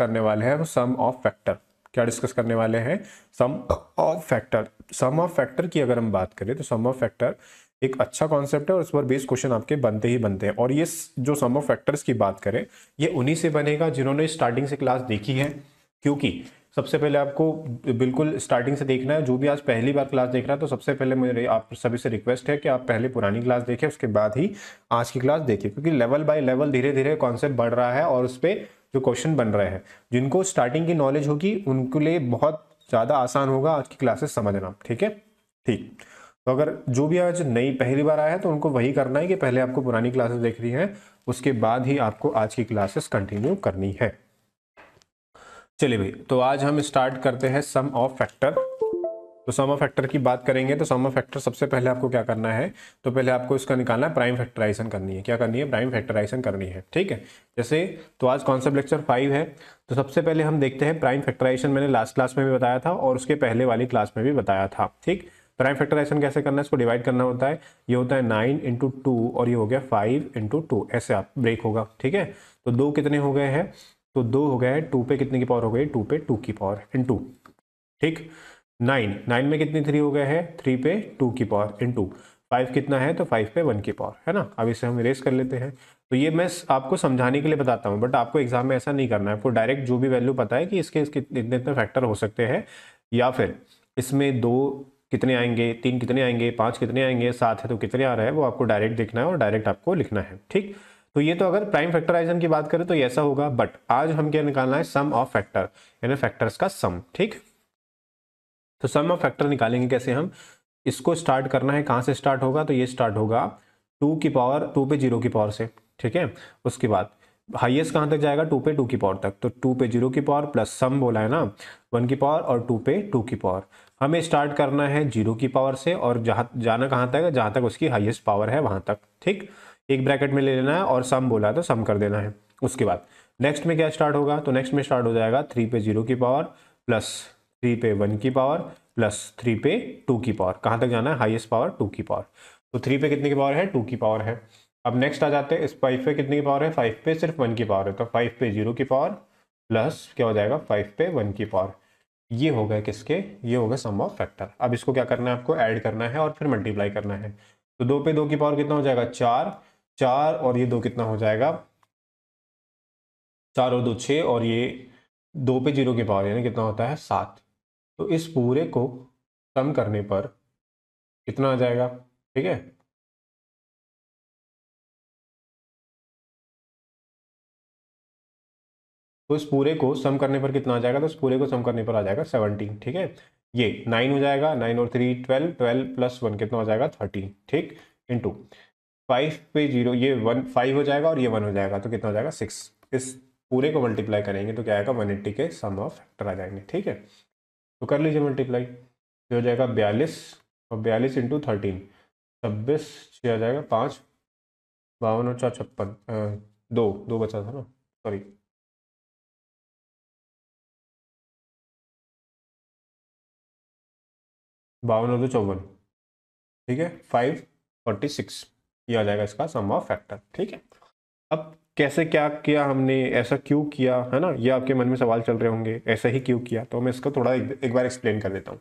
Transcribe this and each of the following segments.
करने वाले हैं सम ऑफ फैक्टर क्या डिस्कस करने वाले हैं sum of factor sum of factor की अगर हम बात करें तो सम ऑफ फैक्टर एक अच्छा कॉन्सेप्ट है और इस पर बेस क्वेश्चन आपके बनते ही बनते हैं और ये जो सम ऑफ फैक्टर्स की बात करें ये उन्हीं से बनेगा जिन्होंने स्टार्टिंग से क्लास देखी है क्योंकि सबसे पहले आपको बिल्कुल स्टार्टिंग से देखना है जो भी आज पहली बार क्लास देख रहा है तो सबसे पहले मुझे आप सभी से रिक्वेस्ट है कि आप पहले पुरानी क्लास देखें उसके बाद ही आज की क्लास देखें क्योंकि लेवल बाय लेवल धीरे धीरे कॉन्सेप्ट बढ़ रहा है और उस पर जो क्वेश्चन बन रहे हैं जिनको स्टार्टिंग की नॉलेज होगी उनके लिए बहुत ज़्यादा आसान होगा आज की क्लासेस समझना ठीक है ठीक तो अगर जो भी आज नई पहली बार आया है तो उनको वही करना है कि पहले आपको पुरानी क्लासेस देख रही हैं उसके बाद ही आपको आज की क्लासेस कंटिन्यू करनी है चलिए भाई तो आज हम स्टार्ट करते हैं सम ऑफ फैक्टर तो सम ऑफ फैक्टर की बात करेंगे तो सम ऑफ फैक्टर सबसे पहले आपको क्या करना है तो पहले आपको इसका निकालना है प्राइम फैक्टराइजेशन करनी है क्या करनी है प्राइम फैक्टराइजेशन करनी है ठीक है जैसे तो आज कॉन्सेप्ट लेक्चर फाइव है तो सबसे पहले हम देखते हैं प्राइम फैक्टराइजेशन मैंने लास्ट क्लास में भी बताया था और उसके पहले वाली क्लास में भी बताया था ठीक प्राइम फैक्टराइजेशन कैसे करना है इसको डिवाइड करना होता है ये होता है नाइन इंटू टू और ये हो गया फाइव इंटू टू ऐसे आप ब्रेक होगा ठीक है तो दो कितने हो गए हैं तो दो हो गए हैं टू पे कितने की पावर हो गई टू पे टू की पावर इन टू ठीक नाइन नाइन में कितनी थ्री हो गए हैं थ्री पे टू की पावर इन टू फाइव कितना है तो फाइव पे वन की पावर है ना अब इसे हम रेस कर लेते हैं तो ये मैं आपको समझाने के लिए बताता हूँ बट आपको एग्जाम में ऐसा नहीं करना है आपको डायरेक्ट जो भी वैल्यू पता है कि इसके इसके इतने इतने फैक्टर हो सकते हैं या फिर इसमें दो कितने आएंगे तीन कितने आएंगे पाँच कितने आएंगे सात है तो कितने आ रहे हैं वो आपको डायरेक्ट देखना है और डायरेक्ट आपको लिखना है ठीक तो ये तो अगर प्राइम फैक्टराइजेशन की बात करें तो ऐसा होगा बट आज हम क्या निकालना है सम ऑफ फैक्टर यानी फैक्टर्स का सम ठीक तो सम ऑफ फैक्टर निकालेंगे कैसे हम इसको स्टार्ट करना है कहाँ से स्टार्ट होगा तो ये स्टार्ट होगा टू की पावर टू पे जीरो की पावर से ठीक है उसके बाद हाईएस्ट कहाँ तक जाएगा टू पे टू की पावर तक तो टू पे जीरो की पावर प्लस सम बोला है ना वन की पावर और टू पे टू की पावर हमें स्टार्ट करना है जीरो की पावर से और जहाँ जाना कहाँ तक है जहाँ तक उसकी हाईएस्ट पावर है वहाँ तक ठीक एक ब्रैकेट में ले लेना है और सम बोला है तो सम कर देना है उसके बाद नेक्स्ट में क्या स्टार्ट होगा तो नेक्स्ट में स्टार्ट हो जाएगा थ्री पे जीरो की पावर प्लस थ्री पे वन की पावर प्लस थ्री पे टू की पावर कहाँ तक जाना है हाईएस्ट पावर टू की पावर तो थ्री पे कितने की पावर है टू की पावर है अब नेक्स्ट आ जाते हैं इस फाइव पे कितने की पावर है फाइव पे सिर्फ वन की पावर है तो फाइव पे जीरो की पावर प्लस क्या हो जाएगा फाइव पे वन की पावर ये हो गए किसके ये हो गए सम ऑफ फैक्टर अब इसको क्या करना है आपको ऐड करना है और फिर मल्टीप्लाई करना है तो दो पे दो की पावर कितना हो जाएगा चार चार और ये दो कितना हो जाएगा चार और दो छः और ये दो पे जीरो की पावर यानी कितना होता है सात तो इस पूरे को सम करने पर कितना आ जाएगा ठीक है तो इस पूरे को सम करने पर कितना आ जाएगा तो इस पूरे को सम करने पर आ जाएगा सेवनटीन ठीक है ये नाइन हो जाएगा नाइन और three twelve twelve plus one कितना हो जाएगा थर्टीन ठीक टू फाइव पे जीरो ये वन फाइव हो जाएगा और ये वन हो जाएगा तो कितना हो जाएगा सिक्स इस पूरे को मल्टीप्लाई करेंगे तो क्या आएगा वन एट्टी के सम ऑफ फैक्टर आ जाएंगे ठीक है तो कर लीजिए मल्टीप्लाई ये हो जाएगा बयालीस और बयालीस इंटू थर्टीन छब्बीस छः आ जाएगा पाँच बावन और चार छप्पन दो दो बचा था ना सॉरी बावन और दो चौवन ठीक है फाइव फोर्टी सिक्स ये आ जाएगा इसका सम ऑफ फैक्टर ठीक है अब कैसे क्या किया हमने ऐसा क्यों किया है ना ये आपके मन में सवाल चल रहे होंगे ऐसा ही क्यों किया तो मैं इसको थोड़ा एक, एक बार एक्सप्लेन कर देता हूँ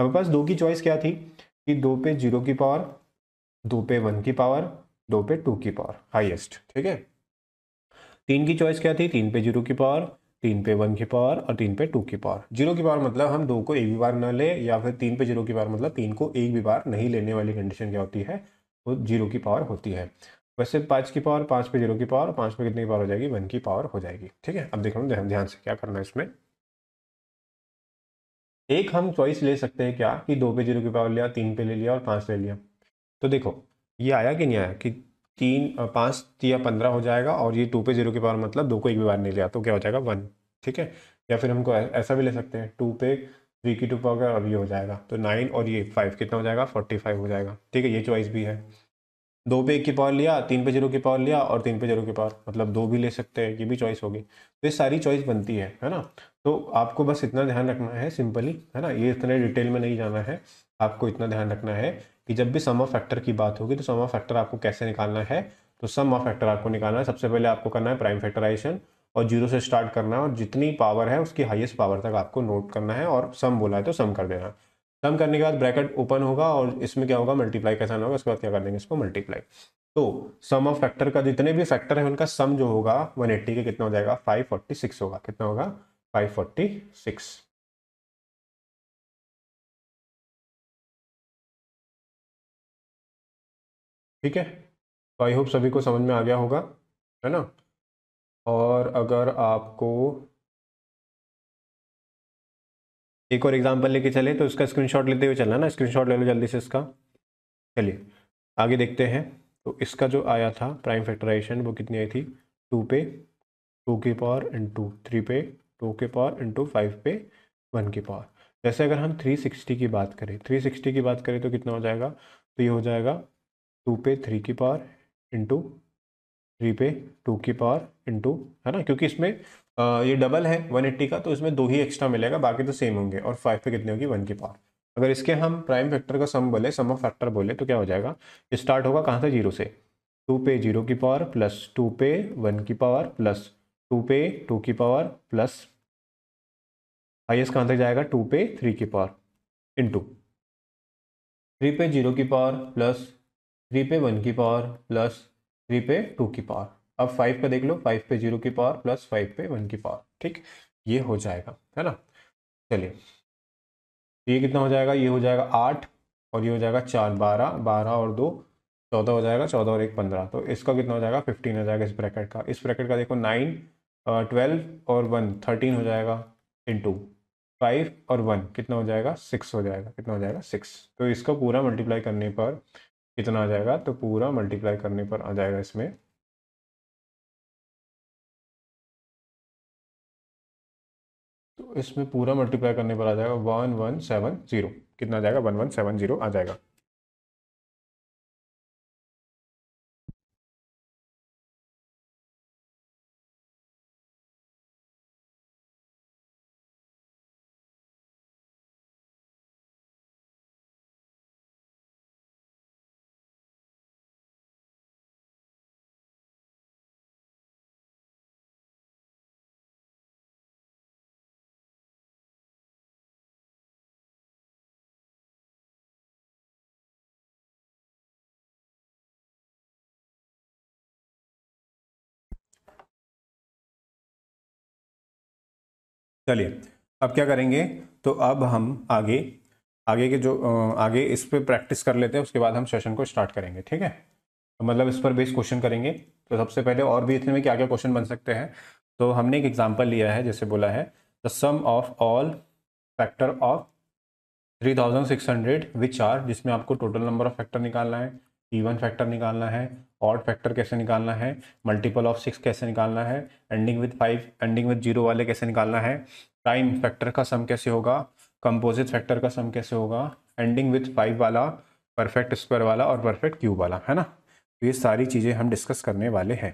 हमारे पास दो की चॉइस क्या थी कि दो पे जीरो की पावर दो पे वन की पावर दो पे टू की पावर हाईएस्ट ठीक है तीन की चॉइस क्या थी तीन पे जीरो की पावर तीन पे वन की पावर और तीन पे टू की पावर जीरो की पावर मतलब हम दो को एक भी बार ना ले या फिर तीन पे जीरो की पावर मतलब तीन को एक भी बार नहीं लेने वाली कंडीशन क्या होती है वो जीरो की पावर होती है वैसे पाँच की पावर पाँच पे जीरो की पावर पाँच पे कितनी की पावर हो जाएगी वन की पावर हो जाएगी ठीक है अब देख लो ध्यान से क्या करना है इसमें एक हम चॉइस ले सकते हैं क्या कि दो पे जीरो की पावर लिया तीन पे ले लिया और पाँच ले लिया तो देखो ये आया कि नहीं आया कि तीन पाँच या पंद्रह हो जाएगा और ये टू पे जीरो की पावर मतलब दो को एक भी बार नहीं लिया तो क्या हो जाएगा वन ठीक है या फिर हमको ऐसा भी ले सकते हैं टू पे थ्री की टू पावर अब ये हो जाएगा तो नाइन और ये फाइव कितना हो जाएगा फोर्टी फाइव हो जाएगा ठीक है ये चॉइस भी है दो पे एक की पावर लिया तीन पे जीरो की पावर लिया और तीन पे जीरो की पावर मतलब दो भी ले सकते हैं ये भी चॉइस होगी तो ये सारी चॉइस बनती है है ना तो आपको बस इतना ध्यान रखना है सिंपली है ना ये इतने डिटेल में नहीं जाना है आपको इतना ध्यान रखना है कि जब भी सम ऑफ फैक्टर की बात होगी तो सम ऑफ फैक्टर आपको कैसे निकालना है तो सम ऑफ फैक्टर आपको निकालना है सबसे पहले आपको करना है प्राइम फैक्टराइजेशन और जीरो से स्टार्ट करना है और जितनी पावर है उसकी हाईएस्ट पावर तक आपको नोट करना है और सम बोला है तो सम कर देना है सम करने के बाद ब्रैकेट ओपन होगा और इसमें क्या होगा मल्टीप्लाई का साइन होगा उसके बाद क्या कर देंगे इसको मल्टीप्लाई तो सम ऑफ फैक्टर का जितने भी फैक्टर है उनका सम जो होगा वन के कितना हो जाएगा सिक्स होगा कितना होगा सिक्स ठीक है तो आई होप सभी को समझ में आ गया होगा है ना और अगर आपको एक और एग्जाम्पल लेके चले तो उसका स्क्रीनशॉट लेते हुए चलना ना स्क्रीनशॉट ले लो जल्दी से इसका चलिए आगे देखते हैं तो इसका जो आया था प्राइम फैक्टराइजेशन वो कितनी आई थी टू पे टू के पावर इंटू थ्री पे टू के पावर इंटू फाइव पे वन की पावर जैसे अगर हम थ्री सिक्सटी की बात करें थ्री सिक्सटी की बात करें तो कितना हो जाएगा तो ये हो जाएगा टू पे थ्री की पावर इंटू थ्री पे टू की पावर इंटू है ना क्योंकि इसमें ये डबल है 180 का तो इसमें दो ही एक्स्ट्रा मिलेगा बाकी तो सेम होंगे और फाइव पे कितनी होगी वन की पावर अगर इसके हम प्राइम फैक्टर का सम बोले सम ऑफ फैक्टर बोले तो क्या हो जाएगा स्टार्ट होगा कहाँ से जीरो से टू पे जीरो की पावर प्लस टू पे वन की पावर प्लस टू पे टू की पावर प्लस हाइएस्ट कहाँ तक जाएगा टू पे थ्री की पावर इन टू थ्री पे जीरो की पावर प्लस थ्री पे वन की पावर प्लस थ्री पे टू की पावर अब फाइव का देख लो फाइव पे जीरो की पावर प्लस फाइव पे वन की पावर ठीक ये हो जाएगा है ना चलिए तो ये कितना हो जाएगा ये हो जाएगा आठ और ये हो जाएगा चार बारह बारह और दो चौदह हो जाएगा चौदह और एक पंद्रह तो इसका कितना हो जाएगा फिफ्टीन हो जाएगा इस ब्रैकेट का इस ब्रैकेट का देखो नाइन ट्वेल्व और वन थर्टीन हो जाएगा इन टू फाइव और वन कितना हो जाएगा सिक्स हो जाएगा कितना हो जाएगा सिक्स तो इसका पूरा मल्टीप्लाई करने पर कितना आ जाएगा तो पूरा मल्टीप्लाई करने पर आ जाएगा इसमें इसमें पूरा मल्टीप्लाई करने पर आ जाएगा वन वन सेवन जीरो कितना आ जाएगा वन वन सेवन जीरो आ जाएगा चलिए अब क्या करेंगे तो अब हम आगे आगे के जो आगे इस पर प्रैक्टिस कर लेते हैं उसके बाद हम सेशन को स्टार्ट करेंगे ठीक है तो मतलब इस पर बेस क्वेश्चन करेंगे तो सबसे पहले और भी इतने में क्या क्या क्वेश्चन बन सकते हैं तो हमने एक एग्जाम्पल लिया है जैसे बोला है the sum of all factor of three thousand six hundred which are जिसमें आपको टोटल नंबर ऑफ फैक्टर निकालना है इवन फैक्टर निकालना है ऑड फैक्टर कैसे निकालना है मल्टीपल ऑफ सिक्स कैसे निकालना है ending with five ending with zero वाले कैसे निकालना है प्राइम फैक्टर का सम कैसे होगा कंपोजिट फैक्टर का सम कैसे होगा एंडिंग विथ फाइव वाला परफेक्ट स्क्वायर वाला और परफेक्ट क्यूब वाला है ना तो ये सारी चीज़ें हम डिस्कस करने वाले हैं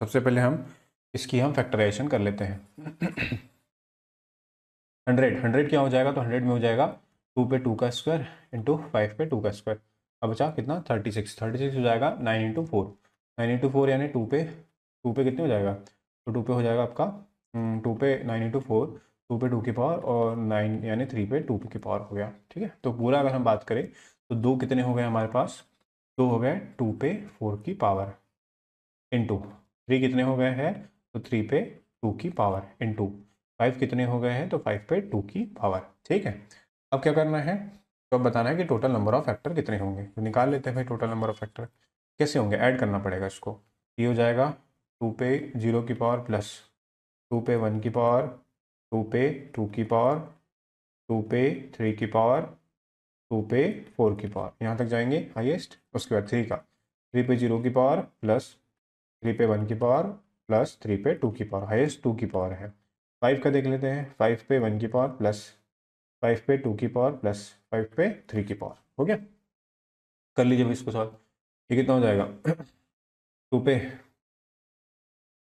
सबसे पहले हम इसकी हम फैक्टराइजेशन कर लेते हैं हंड्रेड हंड्रेड क्या हो जाएगा तो हंड्रेड में हो जाएगा टू पे टू का स्क्वायर इंटू फाइव पे टू का स्क्वायर अब बचा कितना थर्टी सिक्स थर्टी सिक्स हो जाएगा nine into four nine into four यानी टू पे टू पे कितने हो जाएगा तो टू पे हो जाएगा आपका टू हम्म, पे नाइन इंटू फोर टू पे टू की पावर और नाइन यानी थ्री पे टू की पावर हो गया ठीक है तो पूरा अगर हम बात करें तो दो कितने हो गए हमारे पास दो हो गए टू पे फोर की पावर इंटू थ्री कितने हो गए हैं तो थ्री पे टू की पावर टू फाइव कितने हो गए हैं तो फाइव पे टू की पावर ठीक है अब क्या करना है तो अब बताना है कि टोटल नंबर ऑफ फैक्टर कितने होंगे तो निकाल लेते हैं भाई टोटल नंबर ऑफ फैक्टर कैसे होंगे ऐड करना पड़ेगा इसको ये हो जाएगा टू पे जीरो की पावर प्लस टू पे वन की पावर टू पे टू की पावर टू पे थ्री की पावर टू पे फोर की पावर यहाँ तक जाएंगे हाइएस्ट उसके बाद थ्री का थ्री पे जीरो की पावर प्लस थ्री पे वन की पावर प्लस थ्री पे टू की पावर हाइएस्ट टू की पावर है फाइव का देख लेते हैं फाइव पे वन की पावर प्लस फाइव पे टू की पावर प्लस फाइव पे थ्री की पावर हो गया कर लीजिए भाई इसको सॉल्व ये कितना हो जाएगा टू पे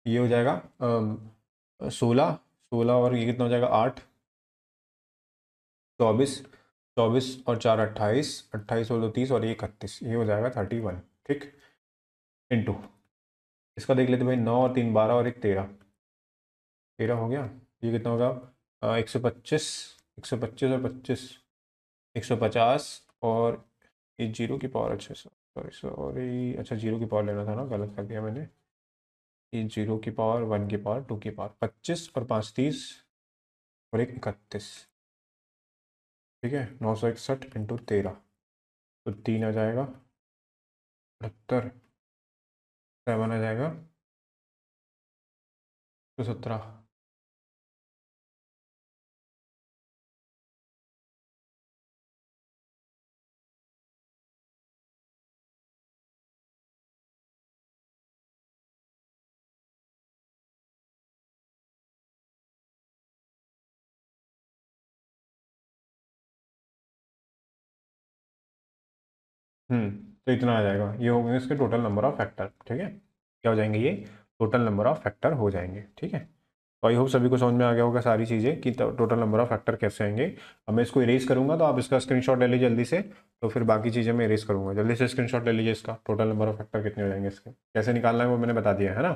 ये हो जाएगा सोलह सोलह और ये कितना हो जाएगा आठ चौबीस चौबीस और चार अट्ठाईस अट्ठाईस और दो तीस और ये इकतीस ये हो जाएगा थर्टी वन ठीक टू इसका देख लेते भाई नौ और तीन बारह और एक तेरह तेरह हो गया ये कितना होगा एक सौ पच्चीस एक सौ पच्चीस और पच्चीस एक सौ पचास और ये जीरो की पावर अच्छे से सॉरी सॉरी अच्छा जीरो की पावर लेना था ना गलत कर दिया मैंने ये जीरो की पावर वन की पावर टू की पावर पच्चीस और पाँच तीस और एक इकतीस ठीक है नौ सौ इकसठ इंटू तेरह तो तीन आ जाएगा अठहत्तर सेवन आ जाएगा तो सत्रह हम्म, तो इतना आ जाएगा ये हो गए इसके टोटल नंबर ऑफ़ फैक्टर ठीक है क्या हो जाएंगे ये टोटल नंबर ऑफ़ फैक्टर हो जाएंगे ठीक है तो आई होप सभी को समझ में आ गया होगा सारी चीज़ें कि टोटल नंबर ऑफ़ फैक्टर कैसे आएंगे अब मैं इसको इरेज करूँगा तो आप इसका स्क्रीनशॉट ले लीजिए जल्दी से तो फिर बाकी चीज़ें मैं इरेज करूँगा जल्दी से स्क्रीनशॉट ले लीजिए इसका टोटल नंबर ऑफ़ फैक्टर कितने हो जाएंगे इसके कैसे निकालना है वो मैंने बता दिया है ना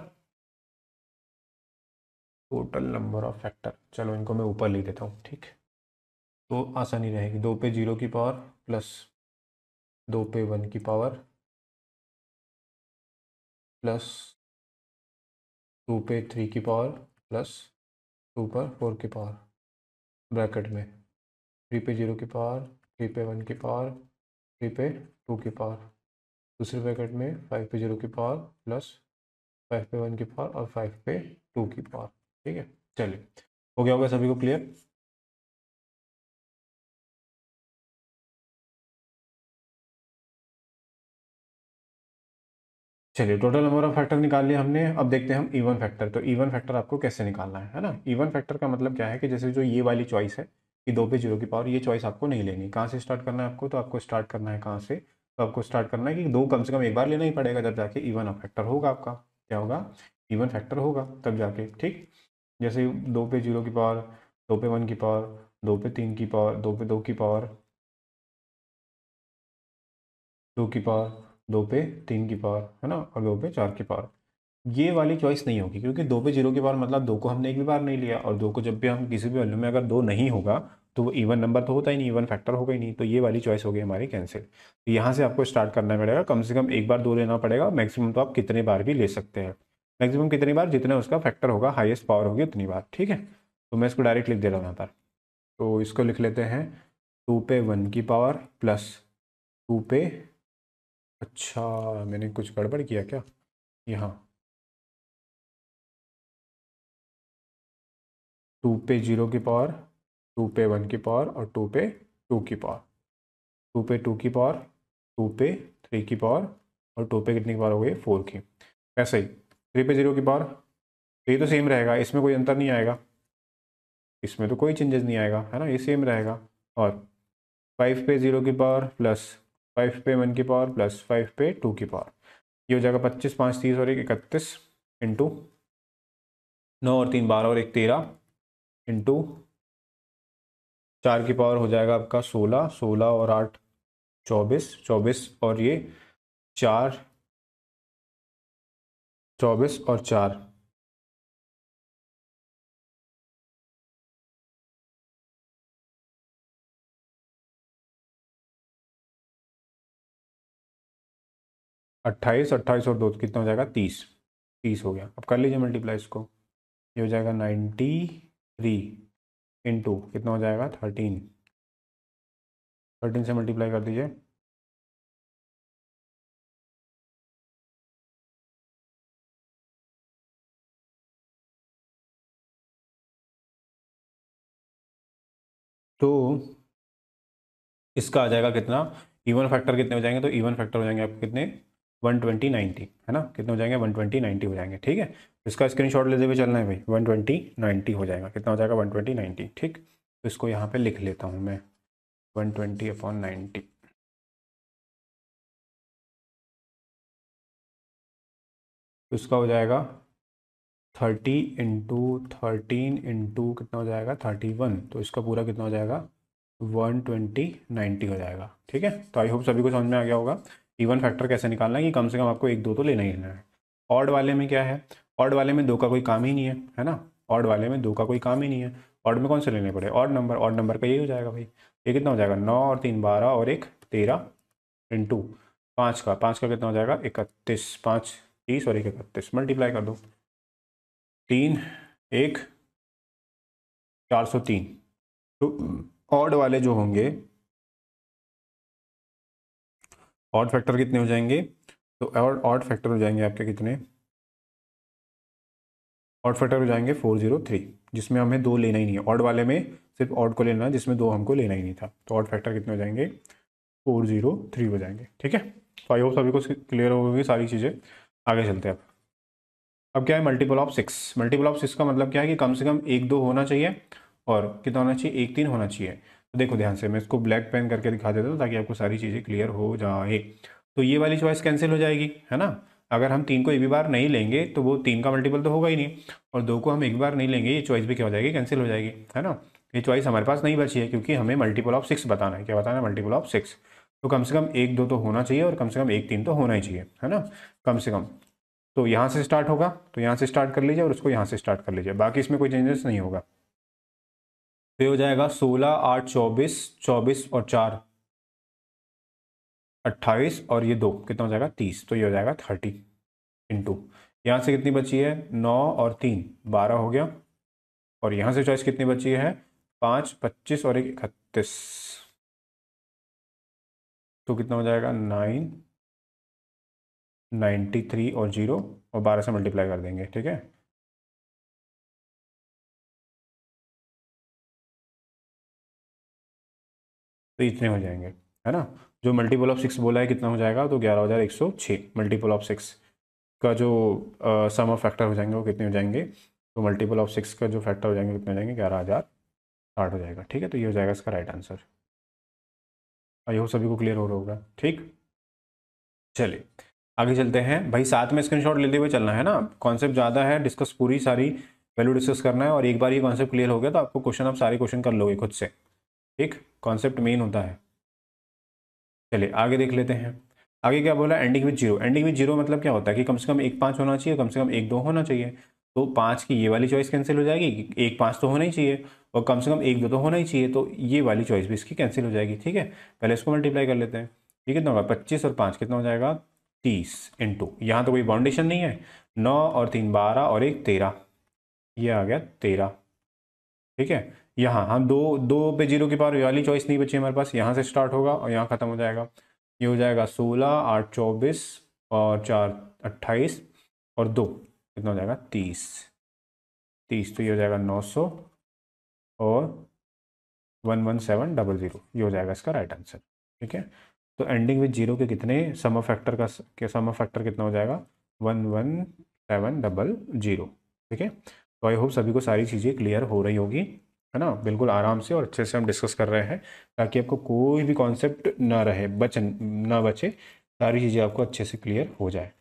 टोटल नंबर ऑफ़ फैक्टर चलो इनको मैं ऊपर ले देता हूँ ठीक तो आसानी रहेगी दो पे जीरो की पावर प्लस दो पे वन की पावर प्लस टू पे थ्री की पावर प्लस टू पर फोर की पावर ब्रैकेट में थ्री पे जीरो की पावर थ्री पे वन की पावर थ्री पे टू की पावर दूसरे ब्रैकेट में फाइव पे जीरो की पावर प्लस फाइव पे वन की पावर और फाइव पे टू की पावर ठीक है चलिए हो गया होगा सभी को क्लियर चलिए टोटल नंबर ऑफ फैक्टर निकाल लिया हमने अब देखते हैं हम ईवन e फैक्टर तो ईवन e फैक्टर आपको कैसे निकालना है है ना ईवन e फैक्टर का मतलब क्या है कि जैसे जो ये वाली चॉइस है कि दो पे जीरो की पावर ये चॉइस आपको नहीं लेनी कहाँ से स्टार्ट करना है आपको तो आपको स्टार्ट करना है कहाँ से तो आपको स्टार्ट करना है कि दो कम से कम एक बार लेना ही पड़ेगा जब जाके ईवन फैक्टर होगा आपका क्या होगा ईवन फैक्टर होगा तब जाके ठीक जैसे दो पे जीरो की पावर दो पे वन की पावर दो पे तीन की पावर दो पे दो की पावर दो की पावर दो पे तीन की पावर है ना और दो पे चार की पावर ये वाली चॉइस नहीं होगी क्योंकि दो पे जीरो की पावर मतलब दो को हमने एक भी बार नहीं लिया और दो को जब भी हम किसी भी वैल्यू में अगर दो नहीं होगा तो वो इवन नंबर तो होता ही नहीं इवन फैक्टर होगा ही नहीं तो ये वाली चॉइस होगी हमारी कैंसिल तो यहाँ से आपको स्टार्ट करना पड़ेगा कम से कम एक बार दो लेना पड़ेगा मैक्सिमम तो आप कितने बार भी ले सकते हैं मैक्सिमम कितनी बार जितना उसका फैक्टर होगा हाईएस्ट पावर होगी उतनी बार ठीक है तो मैं इसको डायरेक्ट लिख दे रहा हूँ यहाँ तो इसको लिख लेते हैं टू पे वन की पावर प्लस टू पे अच्छा मैंने कुछ गड़बड़ किया क्या यहाँ टू पे जीरो की पावर टू पे वन की पावर और टू पे टू की पावर टू पे टू की पावर टू पे थ्री की पावर और टू पे कितनी की पावर हो गई फोर की ऐसे ही थ्री पे जीरो की पावर ये तो सेम रहेगा इसमें कोई अंतर नहीं आएगा इसमें तो कोई चेंजेस नहीं आएगा है ना ये सेम रहेगा और फाइव पे ज़ीरो की पावर प्लस फाइव पे वन की पावर प्लस फाइव पे टू की पावर ये हो जाएगा पच्चीस पाँच तीस और एक इकतीस इंटू नौ और तीन बारह और एक तेरह इंटू चार की पावर हो जाएगा आपका सोलह सोलह और आठ चौबीस चौबीस और ये चार चौबीस और चार अट्ठाईस अट्ठाईस और दो तो कितना हो जाएगा तीस तीस हो गया अब कर लीजिए मल्टीप्लाई इसको ये हो जाएगा नाइन्टी थ्री इंटू कितना हो जाएगा थर्टीन थर्टीन से मल्टीप्लाई कर दीजिए तो इसका आ जाएगा कितना इवन फैक्टर कितने हो जाएंगे तो इवन फैक्टर हो जाएंगे आपके कितने वन ट्वेंटी नाइन्टी है ना कितना हो जाएंगे वन ट्वेंटी नाइन्टी हो जाएंगे ठीक है तो इसका स्क्रीनशॉट लेते हुए चलना है भाई वन ट्वेंटी नाइन्टी हो जाएगा कितना हो जाएगा वन ट्वेंटी नाइन्टी ठीक तो इसको यहाँ पे लिख लेता हूँ मैं वन ट्वेंटी अपॉन नाइन्टी इसका हो जाएगा थर्टी इंटू थर्टीन इंटू कितना हो जाएगा थर्टी वन तो इसका पूरा कितना हो जाएगा वन ट्वेंटी नाइन्टी हो जाएगा ठीक है तो आई होप सभी को समझ में आ गया होगा इवन फैक्टर कैसे निकालना है कि कम से कम आपको एक दो तो लेना ही लेना है ऑड वाले में क्या है ऑड वाले में दो का कोई काम ही नहीं है है ना ऑड वाले में दो का कोई काम ही नहीं है ऑड में कौन से लेने पड़े ऑड नंबर ऑड नंबर का यही हो जाएगा भाई ये कितना हो जाएगा नौ और तीन बारह और एक तेरह इंटू पाँच का पाँच का कितना हो जाएगा इकतीस पाँच तीस और एक इकतीस मल्टीप्लाई कर दो तीन एक चार सौ तीन तो ऑड वाले जो होंगे ऑड फैक्टर कितने हो जाएंगे तो और ऑड फैक्टर हो जाएंगे आपके कितने ऑड फैक्टर हो जाएंगे फोर जीरो थ्री जिसमें हमें दो लेना ही नहीं है ऑड वाले में सिर्फ ऑड को लेना है जिसमें दो हमको लेना ही नहीं था तो ऑड फैक्टर कितने हो जाएंगे फोर जीरो थ्री हो जाएंगे ठीक है तो आई होप सभी को क्लियर हो गई सारी चीज़ें आगे चलते हैं अब अब क्या है multiple of six multiple of six का मतलब क्या है कि कम से कम एक दो होना चाहिए और कितना होना चाहिए एक तीन होना चाहिए देखो ध्यान से मैं इसको ब्लैक पेन करके दिखा देता हूँ ताकि आपको सारी चीज़ें क्लियर हो जाए तो ये वाली चॉइस कैंसिल हो जाएगी है ना अगर हम तीन को एक भी बार नहीं लेंगे तो वो तीन का मल्टीपल तो होगा ही नहीं और दो को हम एक बार नहीं लेंगे ये चॉइस भी क्या हो जाएगी कैंसिल हो जाएगी है ना ये चॉइस हमारे पास नहीं बची है क्योंकि हमें मल्टीपल ऑफ सिक्स बताना है क्या बताना है मल्टीपल ऑफ सिक्स तो कम से कम एक दो तो होना चाहिए और कम से कम एक तीन तो होना ही चाहिए है ना कम से कम तो यहाँ से स्टार्ट होगा तो यहाँ से स्टार्ट कर लीजिए और उसको यहाँ से स्टार्ट कर लीजिए बाकी इसमें कोई चेंजेस नहीं होगा तो ये हो जाएगा सोलह आठ चौबीस चौबीस और चार अट्ठाईस और ये दो कितना हो जाएगा तीस तो ये हो जाएगा थर्टी इन टू यहाँ से कितनी बची है नौ और तीन बारह हो गया और यहाँ से चॉइस कितनी बची है पाँच पच्चीस और एक इकतीस तो कितना हो जाएगा नाइन नाइन्टी थ्री और ज़ीरो और बारह से मल्टीप्लाई कर देंगे ठीक है तो इतने हो जाएंगे है ना जो मल्टीपल ऑफ सिक्स बोला है कितना हो जाएगा तो ग्यारह हज़ार एक सौ छः मल्टीपल ऑफ सिक्स का जो सम ऑफ फैक्टर हो जाएंगे वो कितने हो जाएंगे तो मल्टीपल ऑफ सिक्स का जो फैक्टर हो जाएंगे कितने हो जाएंगे ग्यारह हज़ार साठ हो जाएगा ठीक है तो ये हो जाएगा इसका राइट आंसर आई होप सभी को क्लियर हो रहा होगा ठीक चलिए आगे चलते हैं भाई साथ में स्क्रीनशॉट लेते हुए चलना है ना कॉन्सेप्ट ज़्यादा है डिस्कस पूरी सारी वैल्यू डिस्कस करना है और एक बार ये कॉन्सेप्ट क्लियर हो गया तो आपको क्वेश्चन आप सारे क्वेश्चन कर लोगे खुद से एक कॉन्सेप्ट मेन होता है चलिए आगे देख लेते हैं आगे क्या बोला ending with zero ending with zero मतलब क्या होता है कि कम से कम एक पाँच होना चाहिए कम से कम एक दो होना चाहिए तो पाँच की ये वाली चॉइस कैंसिल हो जाएगी एक पाँच तो होना ही चाहिए और कम से कम एक दो तो होना ही चाहिए तो ये वाली चॉइस भी इसकी कैंसिल हो जाएगी ठीक है पहले इसको मल्टीप्लाई कर लेते हैं ये कितना होगा पच्चीस और पाँच कितना हो जाएगा तीस इंटू यहाँ तो कोई बाउंडेशन नहीं है नौ और तीन बारह और एक तेरह ये आ गया तेरह ठीक है यहाँ हम हाँ, दो दो पे जीरो के पार वाली चॉइस नहीं बची हमारे पास यहाँ से स्टार्ट होगा और यहाँ ख़त्म हो जाएगा ये हो जाएगा सोलह आठ चौबीस और चार अट्ठाईस और दो कितना हो जाएगा तीस तीस तो ये हो जाएगा नौ सौ और one one seven double zero ये हो जाएगा इसका राइट आंसर ठीक है तो एंडिंग विद जीरो के कितने सम ऑफ फैक्टर का के सम ऑफ फैक्टर कितना हो जाएगा one one seven double zero ठीक है तो आई होप सभी को सारी चीज़ें क्लियर हो रही होगी है ना बिल्कुल आराम से और अच्छे से हम डिस्कस कर रहे हैं ताकि आपको कोई भी कॉन्सेप्ट ना रहे बच ना बचे सारी चीज़ें आपको अच्छे से क्लियर हो जाए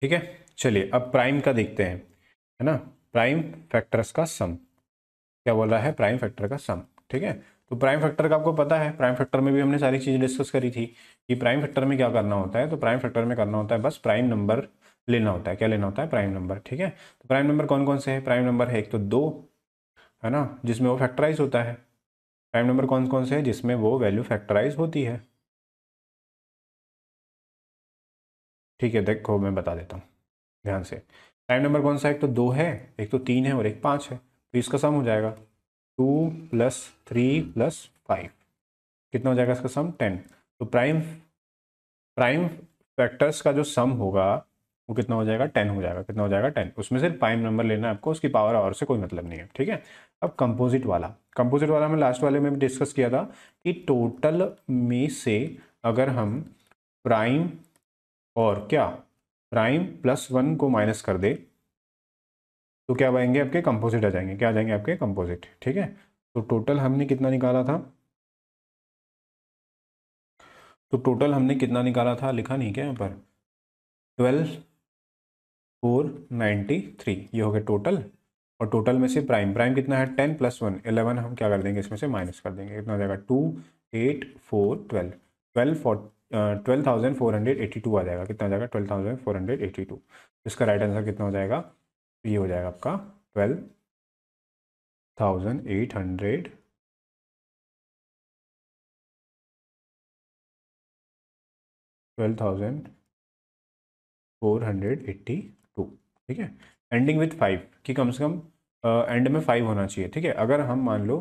ठीक है चलिए अब प्राइम का देखते हैं है ना प्राइम फैक्टर्स का सम क्या बोल रहा है प्राइम फैक्टर का सम ठीक है तो प्राइम फैक्टर का आपको पता है प्राइम फैक्टर में भी हमने सारी चीज़ डिस्कस करी थी कि प्राइम फैक्टर में क्या करना होता है तो प्राइम फैक्टर में करना होता है बस प्राइम नंबर लेना होता है क्या लेना होता है प्राइम नंबर ठीक है तो प्राइम नंबर कौन कौन से है प्राइम नंबर है एक तो दो है ना जिसमें वो फैक्टराइज होता है प्राइम नंबर कौन कौन से है जिसमें वो वैल्यू फैक्टराइज होती है ठीक है देखो मैं बता देता हूँ ध्यान से प्राइम नंबर कौन सा है एक तो दो है एक तो तीन है और एक पाँच है तो इसका सम हो जाएगा two plus three plus five कितना हो जाएगा इसका सम टेन तो प्राइम प्राइम फैक्टर्स का जो सम होगा वो कितना हो जाएगा टेन हो जाएगा कितना हो जाएगा टेन उसमें से प्राइम नंबर लेना है आपको उसकी पावर और से कोई मतलब नहीं है ठीक है अब कंपोजिट वाला कंपोजिट वाला हमें लास्ट वाले में भी डिस्कस किया था कि टोटल में से अगर हम प्राइम और क्या प्राइम प्लस वन को माइनस कर दे तो क्या आएंगे आपके कंपोजिट आ जाएंगे क्या आ जाएंगे आपके कंपोजिट ठीक है तो टोटल हमने कितना निकाला था तो टोटल हमने कितना निकाला था लिखा नहीं क्या यहाँ पर ट्वेल्व फोर नाइन्टी थ्री ये हो गया टोटल और टोटल में से प्राइम प्राइम कितना है टेन प्लस वन इलेवन हम क्या कर देंगे इसमें से माइनस कर देंगे कितना जाएगा two eight four twelve twelve four twelve thousand four hundred eighty two आ जाएगा कितना आ जाएगा twelve thousand four hundred eighty two इसका राइट आंसर कितना हो जाएगा ये हो जाएगा आपका twelve thousand eight hundred twelve thousand four hundred eighty two ठीक है एंडिंग विथ फाइव कि कम से कम एंड में फाइव होना चाहिए ठीक है अगर हम मान लो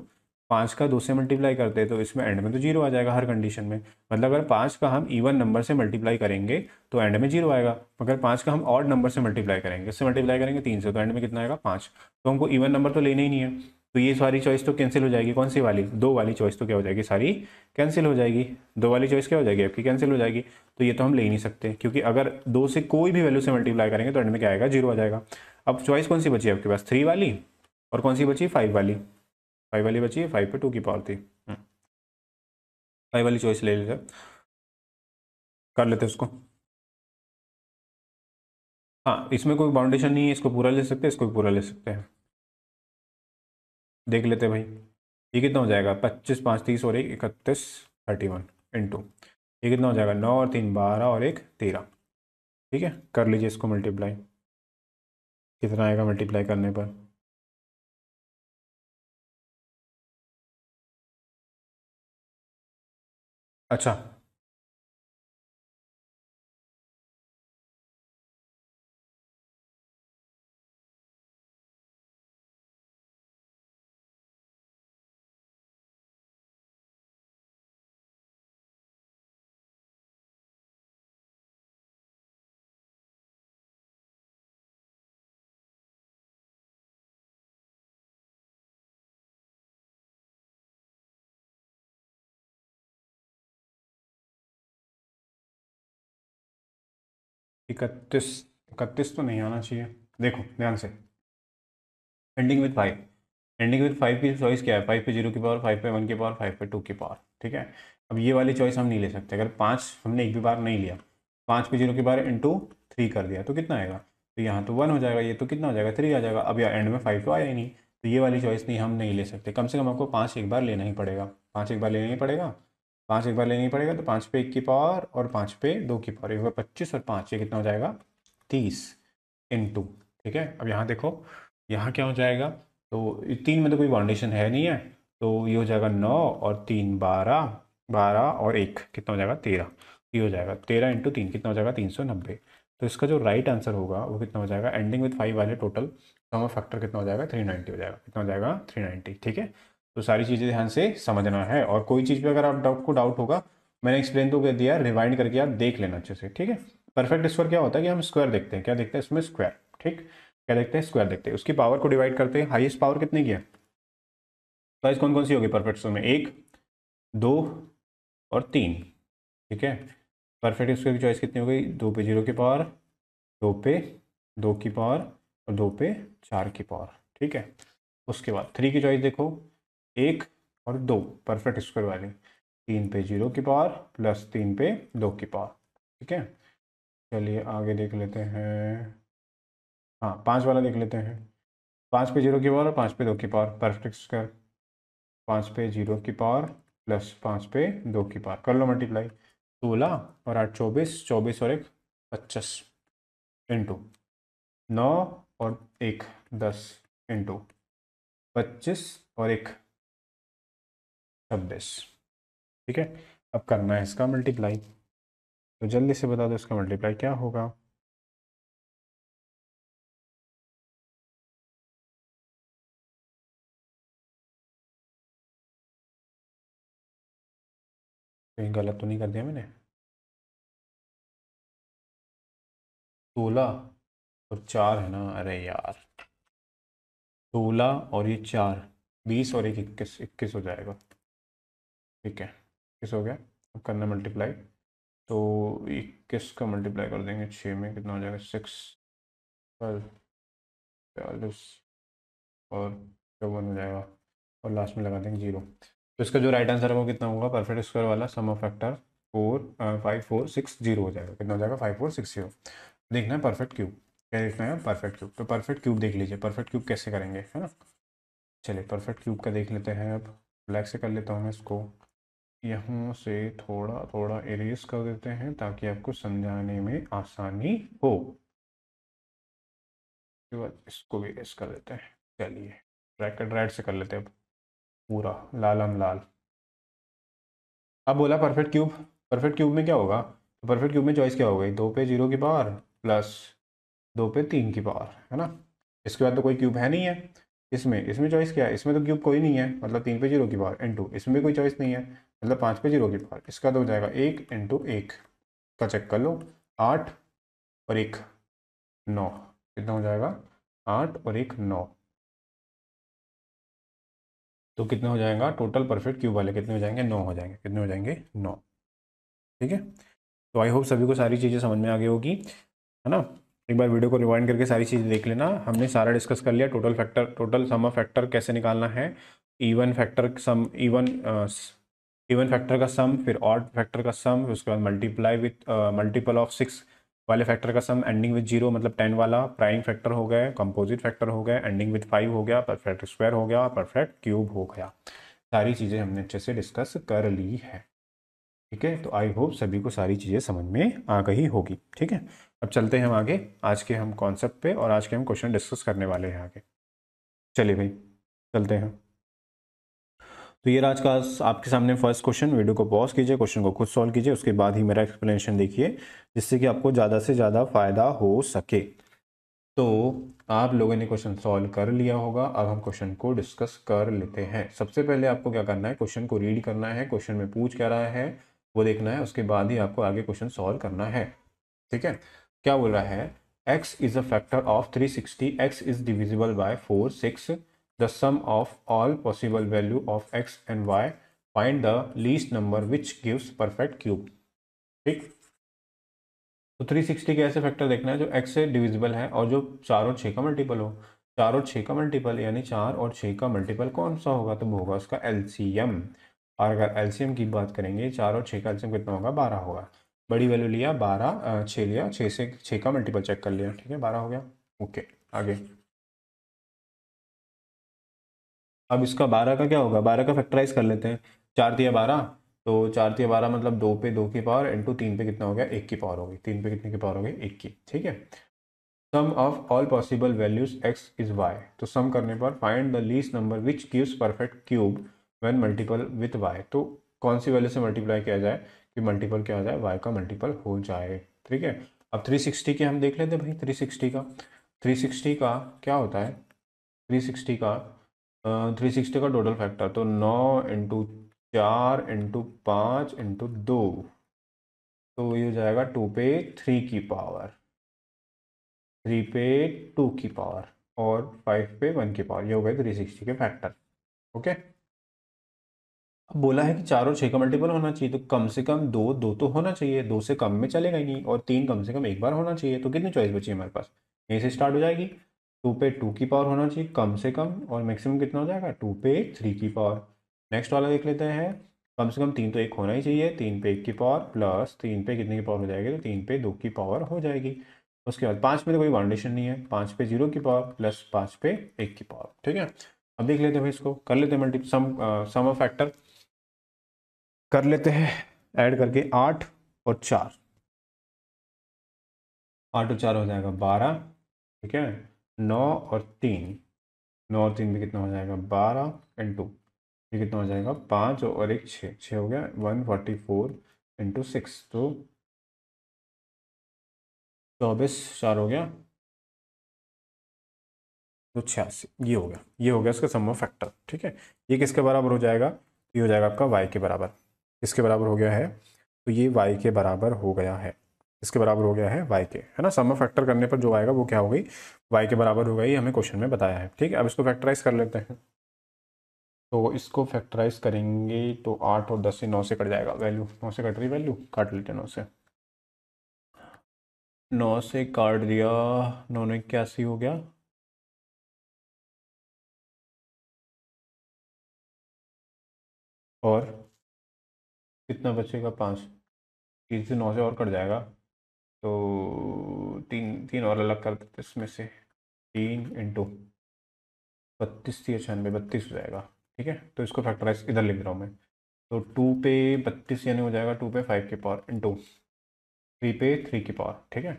पाँच का दो से मल्टीप्लाई करते हैं तो इसमें एंड में तो जीरो आ जाएगा हर कंडीशन में मतलब अगर पाँच का हम इवन नंबर से मल्टीप्लाई करेंगे तो एंड में जीरो आएगा अगर पाँच का हम ऑड नंबर से मल्टीप्लाई करेंगे इससे मल्टीप्लाई करेंगे तीन से तो एंड में कितना आएगा पाँच तो हमको इवन नंबर तो लेना ही नहीं है तो ये सारी चॉइस तो कैंसिल हो जाएगी कौन सी वाली दो वाली चॉइस तो क्या हो जाएगी सारी कैंसिल हो जाएगी दो वाली चॉइस क्या हो जाएगी आपकी कैंसिल हो जाएगी तो ये तो हम ले नहीं सकते क्योंकि अगर दो से कोई भी वैल्यू से मल्टीप्लाई करेंगे तो एंड में क्या आएगा जीरो आ जाएगा अब चॉइस कौन सी बची आपके पास थ्री वाली और कौन सी बची फाइव वाली फाइव वाली बची है फाइव पे टू की पावर थी हम्म। फाइव वाली चॉइस ले लीजिए कर लेते उसको हाँ इसमें कोई बाउंडेशन नहीं है इसको पूरा ले सकते हैं इसको भी पूरा ले सकते हैं देख लेते भाई ये कितना हो जाएगा पच्चीस पाँच तीस और एक इकतीस थर्टी वन इंटू ये कितना हो जाएगा नौ और तीन बारह और एक तेरह ठीक है कर लीजिए इसको मल्टीप्लाई कितना आएगा मल्टीप्लाई करने पर अच्छा इकतीस इकतीस तो नहीं आना चाहिए देखो ध्यान से ending with five ending with five की चॉइस क्या है फाइव पे जीरो की पावर फाइव पे वन की पावर फाइव पे टू की पावर ठीक है अब ये वाली चॉइस हम नहीं ले सकते अगर पाँच हमने एक भी बार नहीं लिया पाँच पे जीरो की पावर इंटू थ्री कर दिया तो कितना आएगा तो यहाँ तो वन हो जाएगा ये तो कितना हो जाएगा थ्री आ जाएगा अब या एंड में फाइव तो आया ही नहीं तो ये वाली चॉइस नहीं हम नहीं ले सकते कम से कम आपको पाँच एक बार लेना ही पड़ेगा पाँच एक बार लेना ही पड़ेगा पाँच एक बार लेनी पड़ेगा तो पाँच पे एक की पावर और पाँच पे दो की पावर एक बार पच्चीस और पाँच ये कितना हो जाएगा तीस टू ठीक है अब यहाँ देखो यहाँ क्या हो जाएगा तो तीन में तो कोई बाउंडेशन है नहीं है तो ये हो जाएगा नौ और तीन बारह बारह और एक कितना हो जाएगा तेरह ये हो जाएगा तेरह इंटू तीन कितना हो जाएगा तीन सौ नब्बे तो इसका जो राइट आंसर होगा वो कितना हो जाएगा एंडिंग विथ फाइव वाले टोटल तो हमारा फैक्टर कितना हो जाएगा थ्री नाइन्टी हो जाएगा कितना हो जाएगा थ्री नाइन्टी ठीक है तो सारी चीज़ें ध्यान से समझना है और कोई चीज़ पे अगर आप डाउट को डाउट होगा मैंने एक्सप्लेन तो कर दिया रिवाइंड करके आप देख लेना अच्छे से ठीक है परफेक्ट स्क्वायर क्या होता है कि हम स्क्वायर देखते हैं क्या देखते हैं इसमें स्क्वायर ठीक क्या देखते हैं स्क्वायर देखते हैं उसकी पावर को डिवाइड करते हैं हाइएस्ट पावर कितनी की है साइज कौन कौन सी होगी परफेक्ट स्क्वायर में एक दो और तीन ठीक है परफेक्ट स्क्वायर की चॉइस कितनी हो गई दो पे जीरो की पावर दो पे दो की पावर और दो पे चार की पावर ठीक है उसके बाद थ्री की चॉइस देखो एक और दो परफेक्ट स्क्वायर वाली तीन पे जीरो की पावर प्लस तीन पे दो की पावर ठीक है चलिए आगे देख लेते हैं हाँ पाँच वाला देख लेते हैं पाँच पे जीरो की पावर और पाँच पे दो की पावर परफेक्ट स्क्वायर पाँच पे जीरो की पावर प्लस पाँच पे दो की पावर कर लो मल्टीप्लाई सोलह और आठ चौबीस चौबीस और एक पच्चीस इंटू नौ और एक दस इंटू पच्चीस और एक छब्बीस ठीक है अब करना है इसका मल्टीप्लाई तो जल्दी से बता दो इसका मल्टीप्लाई क्या होगा कहीं गलत तो नहीं कर दिया मैंने सोलह और चार है ना अरे यार सोलह और ये चार बीस और एक इक्कीस इक्कीस हो जाएगा ठीक है इक्कीस हो गया अब करना मल्टीप्लाई तो इक्कीस का मल्टीप्लाई कर देंगे छः में कितना हो जाएगा सिक्स ट्वेल्व बयालीस और चौवन हो जाएगा और लास्ट में लगा देंगे जीरो तो इसका जो राइट आंसर है वो कितना होगा परफेक्ट स्क्वायर वाला sum of factor four five four six zero हो जाएगा कितना हो जाएगा फाइव फोर सिक्स जीरो देखना है परफेक्ट क्यूब क्या देखना है परफेक्ट क्यूब तो परफेक्ट क्यूब देख लीजिए परफेक्ट क्यूब कैसे करेंगे है ना चलिए परफेक्ट क्यूब का देख लेते हैं अब ब्लैक से कर लेता हूँ मैं इसको यहाँ से थोड़ा थोड़ा इरेज कर देते हैं ताकि आपको समझाने में आसानी हो उसके बाद इसको भी इरेज कर देते हैं चलिए ब्रैकेट राइट से कर लेते हैं पूरा लाल हम लाल अब बोला परफेक्ट क्यूब परफेक्ट क्यूब में क्या होगा परफेक्ट क्यूब में चॉइस क्या हो गई दो पे जीरो की पावर प्लस दो पे तीन की पावर है ना इसके बाद तो कोई क्यूब है नहीं है इसमें इसमें चॉइस क्या है इसमें तो क्यूब कोई नहीं है मतलब तीन पे जीरो की पावर इंटू इसमें भी कोई चॉइस नहीं है मतलब पाँच पे जीरो की पावर इसका तो हो जाएगा एक इंटू एक का चेक कर लो आठ और एक नौ कितना हो जाएगा आठ और एक नौ तो कितना हो जाएगा टोटल परफेक्ट क्यूब वाले कितने हो जाएंगे नौ हो जाएंगे कितने हो जाएंगे नौ ठीक है तो आई होप सभी को सारी चीज़ें समझ में आ गई होगी है ना एक बार वीडियो को रिवाइंड करके सारी चीज़ देख लेना हमने सारा डिस्कस कर लिया total factor total sum of factor कैसे निकालना है even factor sum even even factor का सम फिर ऑड फैक्टर का सम उसके बाद multiply with multiple of six वाले फैक्टर का सम एंडिंग विथ जीरो मतलब टेन वाला प्राइम फैक्टर हो गया कंपोजिट फैक्टर हो गया एंडिंग विथ फाइव हो गया परफेक्ट स्क्वायर हो गया परफेक्ट क्यूब हो गया सारी चीज़ें हमने अच्छे से डिस्कस कर ली है ठीक है तो आई होप सभी को सारी चीज़ें समझ में आ गई होगी ठीक है अब चलते हैं हम आगे आज के हम कॉन्सेप्ट पे और आज के हम क्वेश्चन डिस्कस करने वाले हैं आगे चलिए भाई चलते हैं तो ये आज का आपके सामने फर्स्ट क्वेश्चन वीडियो को पॉज कीजिए क्वेश्चन को खुद सॉल्व कीजिए उसके बाद ही मेरा एक्सप्लेनेशन देखिए जिससे कि आपको ज़्यादा से ज़्यादा फ़ायदा हो सके तो आप लोगों ने क्वेश्चन सॉल्व कर लिया होगा अब हम क्वेश्चन को डिस्कस कर लेते हैं सबसे पहले आपको क्या करना है क्वेश्चन को रीड करना है क्वेश्चन में पूछ क्या रहा है वो देखना है उसके बाद ही आपको आगे क्वेश्चन सॉल्व करना है ठीक है क्या बोल रहा है x is a factor of 360 x is divisible by four six the sum of all possible value of x and y find the least number which gives perfect cube ठीक तो 360 के ऐसे फैक्टर देखना है जो x से divisible है और जो चार और छः का मल्टीपल हो चार और छः का मल्टीपल यानी चार और छः का मल्टीपल कौन सा होगा तो होगा उसका एलसीएम और अगर एल्सियम की बात करेंगे चार और छः का एल्सियम कितना होगा बारह होगा बड़ी वैल्यू लिया बारह छः लिया छः से छः का मल्टीपल चेक कर लिया ठीक है बारह हो गया ओके आगे अब इसका बारह का क्या होगा बारह का फैक्टराइज कर लेते हैं चार दिया बारह तो चार दिया बारह मतलब दो पे दो की पावर इंटू तीन पे कितना हो गया एक की पावर होगी तीन पे कितने की पावर हो गई एक की ठीक है sum of all possible values x is y तो सम करने पर find the least number which gives perfect cube one multiple with y तो कौन सी वैल्यू से मल्टीप्लाई किया जाए कि मल्टीपल क्या हो जाए वाई का मल्टीपल हो जाए ठीक है अब 360 के हम देख लेते हैं भाई 360 का 360 का क्या होता है 360 का थ्री सिक्सटी का टोटल फैक्टर तो नौ इंटू चार इंटू पाँच इंटू दो तो ये हो जाएगा टू पे थ्री की पावर थ्री पे टू की पावर और फाइव पे वन की पावर ये हो गए थ्री सिक्सटी के फैक्टर ओके अब बोला है कि चार और छः का मल्टीपल होना चाहिए तो कम से कम दो दो तो होना चाहिए दो से कम में चलेगा ही नहीं और तीन कम से कम एक बार होना चाहिए तो कितनी चॉइस बची है हमारे पास यहीं से स्टार्ट हो जाएगी टू पे टू की पावर होना चाहिए कम से कम और मैक्सिमम कितना हो जाएगा टू पे थ्री की पावर नेक्स्ट वाला देख लेते हैं कम से कम तीन तो एक होना ही चाहिए तीन पे एक की पावर प्लस तीन पे कितने की पावर हो जाएगी तो तीन पे दो की पावर हो जाएगी उसके बाद पाँच में तो कोई बाउंडेशन नहीं है पाँच पे जीरो की पावर प्लस पाँच पे एक की पावर ठीक है अब देख लेते हैं इसको कर लेते हैं multi sum sum of factor कर लेते हैं ऐड करके आठ और चार आठ और चार हो जाएगा बारह ठीक है नौ और तीन नौ और तीन भी कितना हो जाएगा बारह इंटू ये कितना हो जाएगा पाँच और एक छः छः हो गया one forty four into six तो चौबीस चार हो गया तो छियासी ये हो गया ये हो गया इसका सम फैक्टर ठीक है ये किसके बराबर हो जाएगा ये हो जाएगा आपका वाई के बराबर इसके बराबर हो गया है तो ये वाई के बराबर हो गया है इसके बराबर हो गया है y के है ना सम फैक्टर करने पर जो आएगा वो क्या हो गई वाई के बराबर हो गई हमें क्वेश्चन में बताया है ठीक है अब इसको फैक्टराइज कर लेते हैं तो इसको फैक्टराइज करेंगे तो आठ और दस से नौ से कट जाएगा वैल्यू नौ से कट रही वैल्यू काट लेते हैं नौ से नौ से काट दिया नौ नौ इक्यासी हो गया और कितना बचेगा पाँच तीन से नौ से और कट जाएगा तो तीन तीन और अलग कर देते इसमें से तीन इंटू बत्तीस या छियानवे बत्तीस हो जाएगा ठीक है तो इसको फैक्टराइज इधर लिख रहा हूँ मैं तो टू पे बत्तीस यानी हो जाएगा टू पे फाइव के पावर इंटू थ्री पे थ्री के पावर ठीक है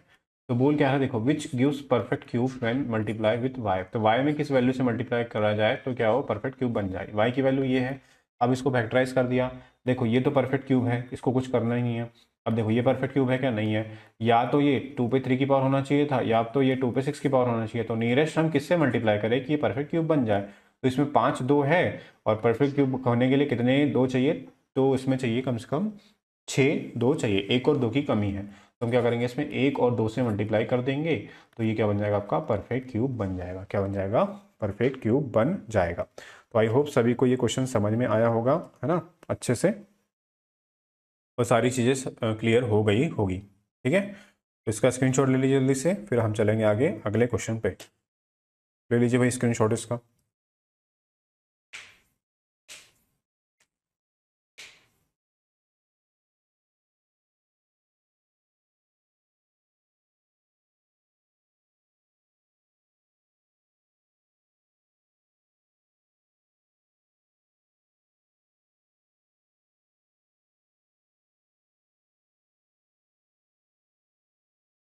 तो बोल क्या है देखो which gives perfect cube one multiply with y तो वाई में किस वैल्यू से मल्टीप्लाई करा जाए तो क्या हो परफेक्ट क्यूब बन जाए वाई की वैल्यू ये है अब इसको फैक्टराइज कर दिया देखो ये तो परफेक्ट क्यूब है इसको कुछ करना ही नहीं है अब देखो ये परफेक्ट क्यूब है क्या नहीं है या तो ये टू पे थ्री की पावर होना चाहिए था या तो ये टू पे सिक्स की पावर होना चाहिए तो नियरेस्ट हम किससे मल्टीप्लाई करें कि ये परफेक्ट क्यूब बन जाए तो इसमें पाँच दो है और परफेक्ट क्यूब होने के लिए कितने दो चाहिए तो इसमें चाहिए कम से कम छः दो चाहिए एक और दो की कमी है तो हम क्या करेंगे इसमें एक और दो से मल्टीप्लाई कर देंगे तो ये क्या बन जाएगा आपका परफेक्ट क्यूब बन जाएगा क्या बन जाएगा परफेक्ट क्यूब बन जाएगा तो आई होप सभी को ये क्वेश्चन समझ में आया होगा है ना अच्छे से और सारी चीज़ें क्लियर हो गई होगी ठीक है तो इसका स्क्रीनशॉट ले लीजिए जल्दी से फिर हम चलेंगे आगे अगले क्वेश्चन पे ले लीजिए भाई स्क्रीनशॉट इसका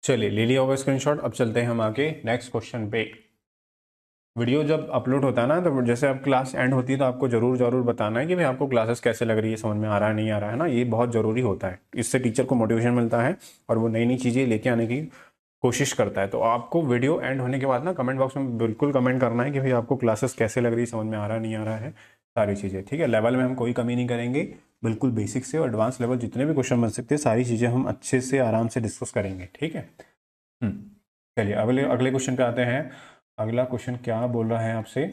चलिए ले लिया होगा स्क्रीनशॉट अब चलते हैं हम आगे नेक्स्ट क्वेश्चन पे वीडियो जब अपलोड होता है ना तो जैसे अब क्लास एंड होती है तो आपको ज़रूर ज़रूर बताना है कि भाई आपको क्लासेस कैसे लग रही है समझ में आ रहा है नहीं आ रहा है ना ये बहुत ज़रूरी होता है इससे टीचर को मोटिवेशन मिलता है और वो नई नई चीज़ें लेके आने की कोशिश करता है तो आपको वीडियो एंड होने के बाद ना कमेंट बॉक्स में बिल्कुल कमेंट करना है कि भाई आपको क्लासेस कैसे लग रही है समझ में आ रहा नहीं आ रहा है सारी चीज़ें ठीक है लेवल में हम कोई कमी नहीं करेंगे बिल्कुल बेसिक से और एडवांस लेवल जितने भी क्वेश्चन बन सकते हैं सारी चीज़ें हम अच्छे से आराम से डिस्कस करेंगे ठीक है हम्म, चलिए अगले अगले क्वेश्चन पे आते हैं अगला क्वेश्चन क्या बोल रहा है आपसे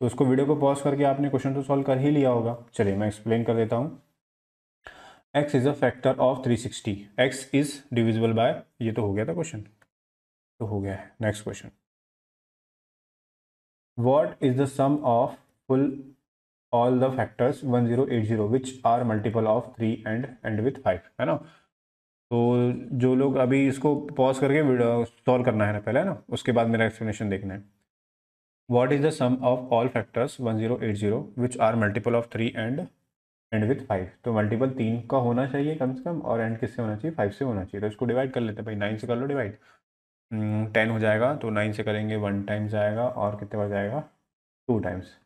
तो उसको वीडियो को पॉज करके आपने क्वेश्चन तो सॉल्व कर ही लिया होगा चलिए मैं एक्सप्लेन कर देता हूँ x is a factor of three sixty x is divisible by ये तो हो गया था क्वेश्चन तो हो गया है next question what is the sum of full all the factors 1080 which are multiple of three and end with five है ना तो जो लोग अभी इसको पॉज करके सॉल्व करना है ना पहले है ना उसके बाद मेरा एक्सप्लेनेशन देखना है what is the sum of all factors 1080 which are multiple of three and end with five तो मल्टीपल तीन का होना चाहिए कम से कम और एंड किससे होना चाहिए फाइव से होना चाहिए तो इसको डिवाइड कर लेते हैं भाई नाइन से कर लो डिवाइड टेन हम्म, हो जाएगा तो नाइन से करेंगे वन टाइम्स आएगा और कितने बार जाएगा टू टाइम्स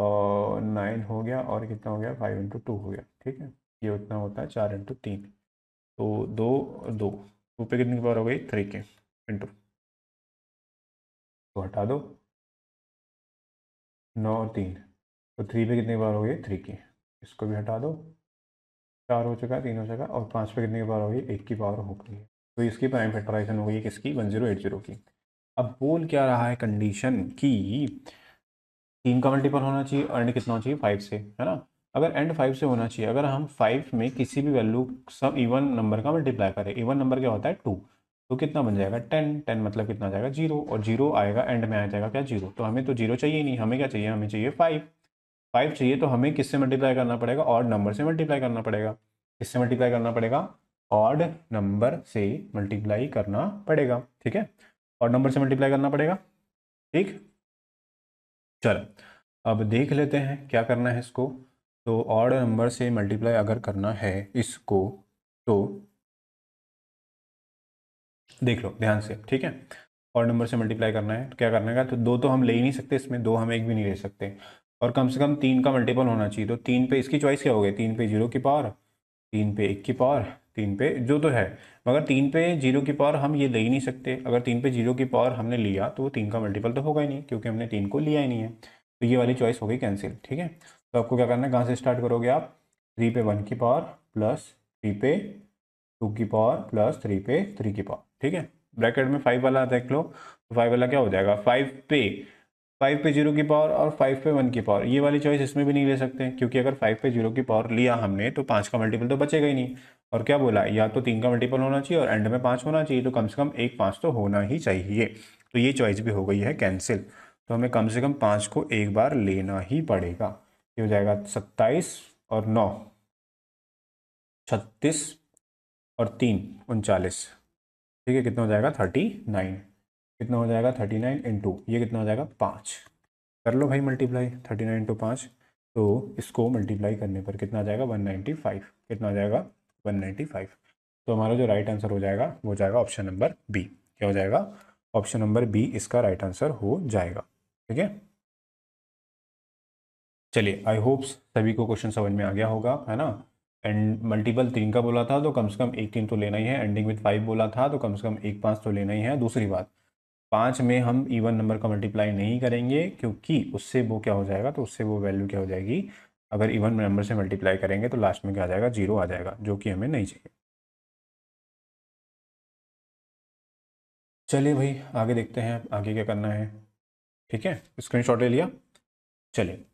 और नाइन हो गया और कितना हो गया फाइव इंटू टू हो गया ठीक है ये उतना होता है चार इंटू तीन तो दो दो टू पे कितनी पावर हो गई थ्री के इंटू तो हटा दो नौ और तीन तो थ्री पे कितनी बार हो गई थ्री के इसको भी हटा दो चार हो चुका तीन हो चुका और पाँच पे कितनी बार हो गई एक की पावर हो गई तो इसकी प्राइम फैक्टराइजेशन हो गई किसकी वन जीरो एट जीरो की अब बोल क्या रहा है कंडीशन की तीन का मल्टीपल होना चाहिए और एंड कितना होना चाहिए फाइव से है ना अगर एंड फाइव से होना चाहिए अगर हम फाइव में किसी भी वैल्यू सब इवन नंबर का मल्टीप्लाई करें इवन नंबर क्या होता है टू तो कितना बन जाएगा टेन टेन मतलब कितना जाएगा जीरो और जीरो आएगा एंड में आ जाएगा क्या जीरो तो हमें तो जीरो चाहिए नहीं हमें क्या चाहिए हमें चाहिए फाइव फाइव चाहिए तो हमें किससे मल्टीप्लाई करना पड़ेगा और नंबर से मल्टीप्लाई करना पड़ेगा किससे मल्टीप्लाई करना पड़ेगा ऑड नंबर से मल्टीप्लाई करना पड़ेगा ठीक है और नंबर से मल्टीप्लाई करना पड़ेगा ठीक चलो अब देख लेते हैं क्या करना है इसको तो ऑर्ड नंबर से मल्टीप्लाई अगर करना है इसको तो देख लो ध्यान से ठीक है और नंबर से मल्टीप्लाई करना है तो क्या करने का तो दो तो हम ले ही नहीं सकते इसमें दो हम एक भी नहीं ले सकते और कम से कम तीन का मल्टीपल होना चाहिए तो तीन पे इसकी चॉइस क्या हो गई तीन पे जीरो की पावर तीन पे एक की पावर तीन पे जो तो है मगर तीन पे जीरो की पावर हम ये ले ही नहीं सकते अगर तीन पे जीरो की पावर हमने लिया तो वो तीन का मल्टीपल तो होगा ही नहीं क्योंकि हमने तीन को लिया ही नहीं है तो ये वाली चॉइस हो गई कैंसिल ठीक है तो आपको क्या करना है कहाँ से स्टार्ट करोगे आप थ्री पे वन की पावर प्लस थ्री पे टू की पावर प्लस थ्री पे थ्री की पावर ठीक है ब्रैकेट में फाइव वाला देख लो तो फाइव वाला क्या हो जाएगा फाइव पे फाइव पे जीरो की पावर और फाइव पे वन की पावर ये वाली चॉइस इसमें भी नहीं ले सकते क्योंकि अगर फाइव पे जीरो की पावर लिया हमने तो पाँच का मल्टीपल तो बचेगा ही नहीं और क्या बोला या तो तीन का मल्टीपल होना चाहिए और एंड में पाँच होना चाहिए तो कम से कम एक पाँच तो होना ही चाहिए तो ये चॉइस भी हो गई है कैंसिल तो हमें कम से कम पाँच को एक बार लेना ही पड़ेगा ये हो जाएगा सत्ताईस और नौ छत्तीस और तीन उनचालीस ठीक है कितना हो जाएगा थर्टी नाइन कितना हो जाएगा थर्टी नाइन इंटू ये कितना हो जाएगा पाँच कर लो भाई मल्टीप्लाई थर्टी नाइन इंटू पाँच तो इसको मल्टीप्लाई करने पर कितना आ जाएगा वन नाइन्टी फाइव कितना आ जाएगा वन नाइन्टी फाइव तो हमारा जो राइट आंसर हो जाएगा वो जाएगा ऑप्शन नंबर बी क्या हो जाएगा ऑप्शन नंबर बी इसका राइट आंसर हो जाएगा ठीक है चलिए आई होप्स सभी को क्वेश्चन समझ में आ गया होगा है ना एंड मल्टीपल तीन का बोला था तो कम से कम एक तीन तो लेना ही है एंडिंग विथ फाइव बोला था तो कम से कम एक पांच तो लेना ही है दूसरी बात पाँच में हम इवन नंबर का मल्टीप्लाई नहीं करेंगे क्योंकि उससे वो क्या हो जाएगा तो उससे वो वैल्यू क्या हो जाएगी अगर इवन नंबर से मल्टीप्लाई करेंगे तो लास्ट में क्या आ जाएगा जीरो आ जाएगा जो कि हमें नहीं चाहिए चलिए भाई आगे देखते हैं आगे क्या करना है ठीक है स्क्रीन ले लिया चलिए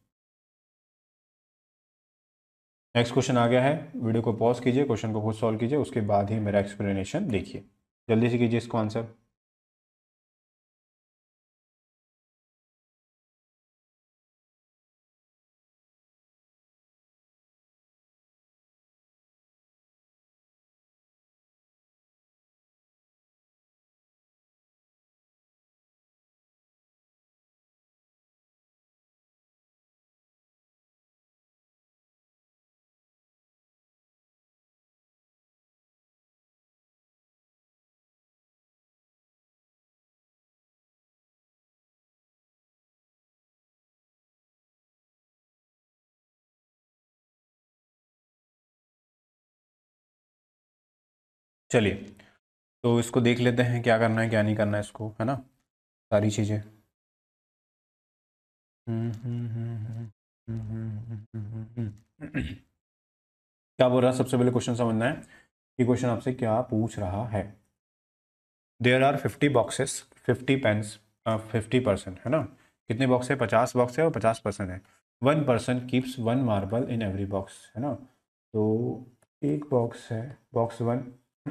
नेक्स्ट क्वेश्चन आ गया है वीडियो को पॉज कीजिए क्वेश्चन को खुद सॉल्व कीजिए उसके बाद ही मेरा एक्सप्लेनेशन देखिए जल्दी से कीजिए इसको आंसर चलिए तो इसको देख लेते हैं क्या करना है क्या नहीं करना है इसको है ना सारी चीज़ें क्या बोल रहा है सबसे पहले क्वेश्चन समझना है कि क्वेश्चन आपसे क्या पूछ रहा है there are fifty boxes fifty pens fifty percent है ना कितने बॉक्स है पचास बॉक्स है और पचास परसेंट है one percent keeps one marble in every box है ना तो एक बॉक्स है बॉक्स वन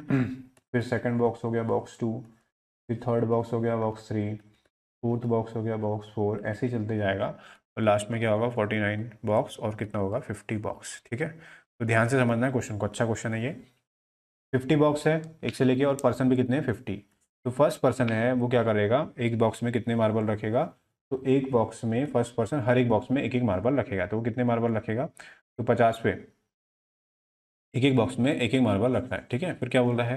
फिर सेकंड बॉक्स हो गया बॉक्स टू फिर थर्ड बॉक्स हो गया बॉक्स थ्री फोर्थ बॉक्स हो गया बॉक्स फोर ऐसे ही चलते जाएगा और लास्ट में क्या होगा फोर्टी नाइन बॉक्स और कितना होगा फिफ्टी बॉक्स ठीक है तो ध्यान से समझना है क्वेश्चन को अच्छा क्वेश्चन है ये फिफ्टी बॉक्स है एक से लेके और पर्सन भी कितने हैं फिफ्टी तो फर्स्ट पर्सन है वो क्या करेगा एक बॉक्स में कितने मार्बल रखेगा तो एक बॉक्स में फर्स्ट पर्सन हर एक बॉक्स में एक एक मार्बल रखेगा तो वो कितने मार्बल रखेगा तो पचास पे एक एक बॉक्स में एक एक मार्बल रखना है ठीक है फिर क्या बोल रहा है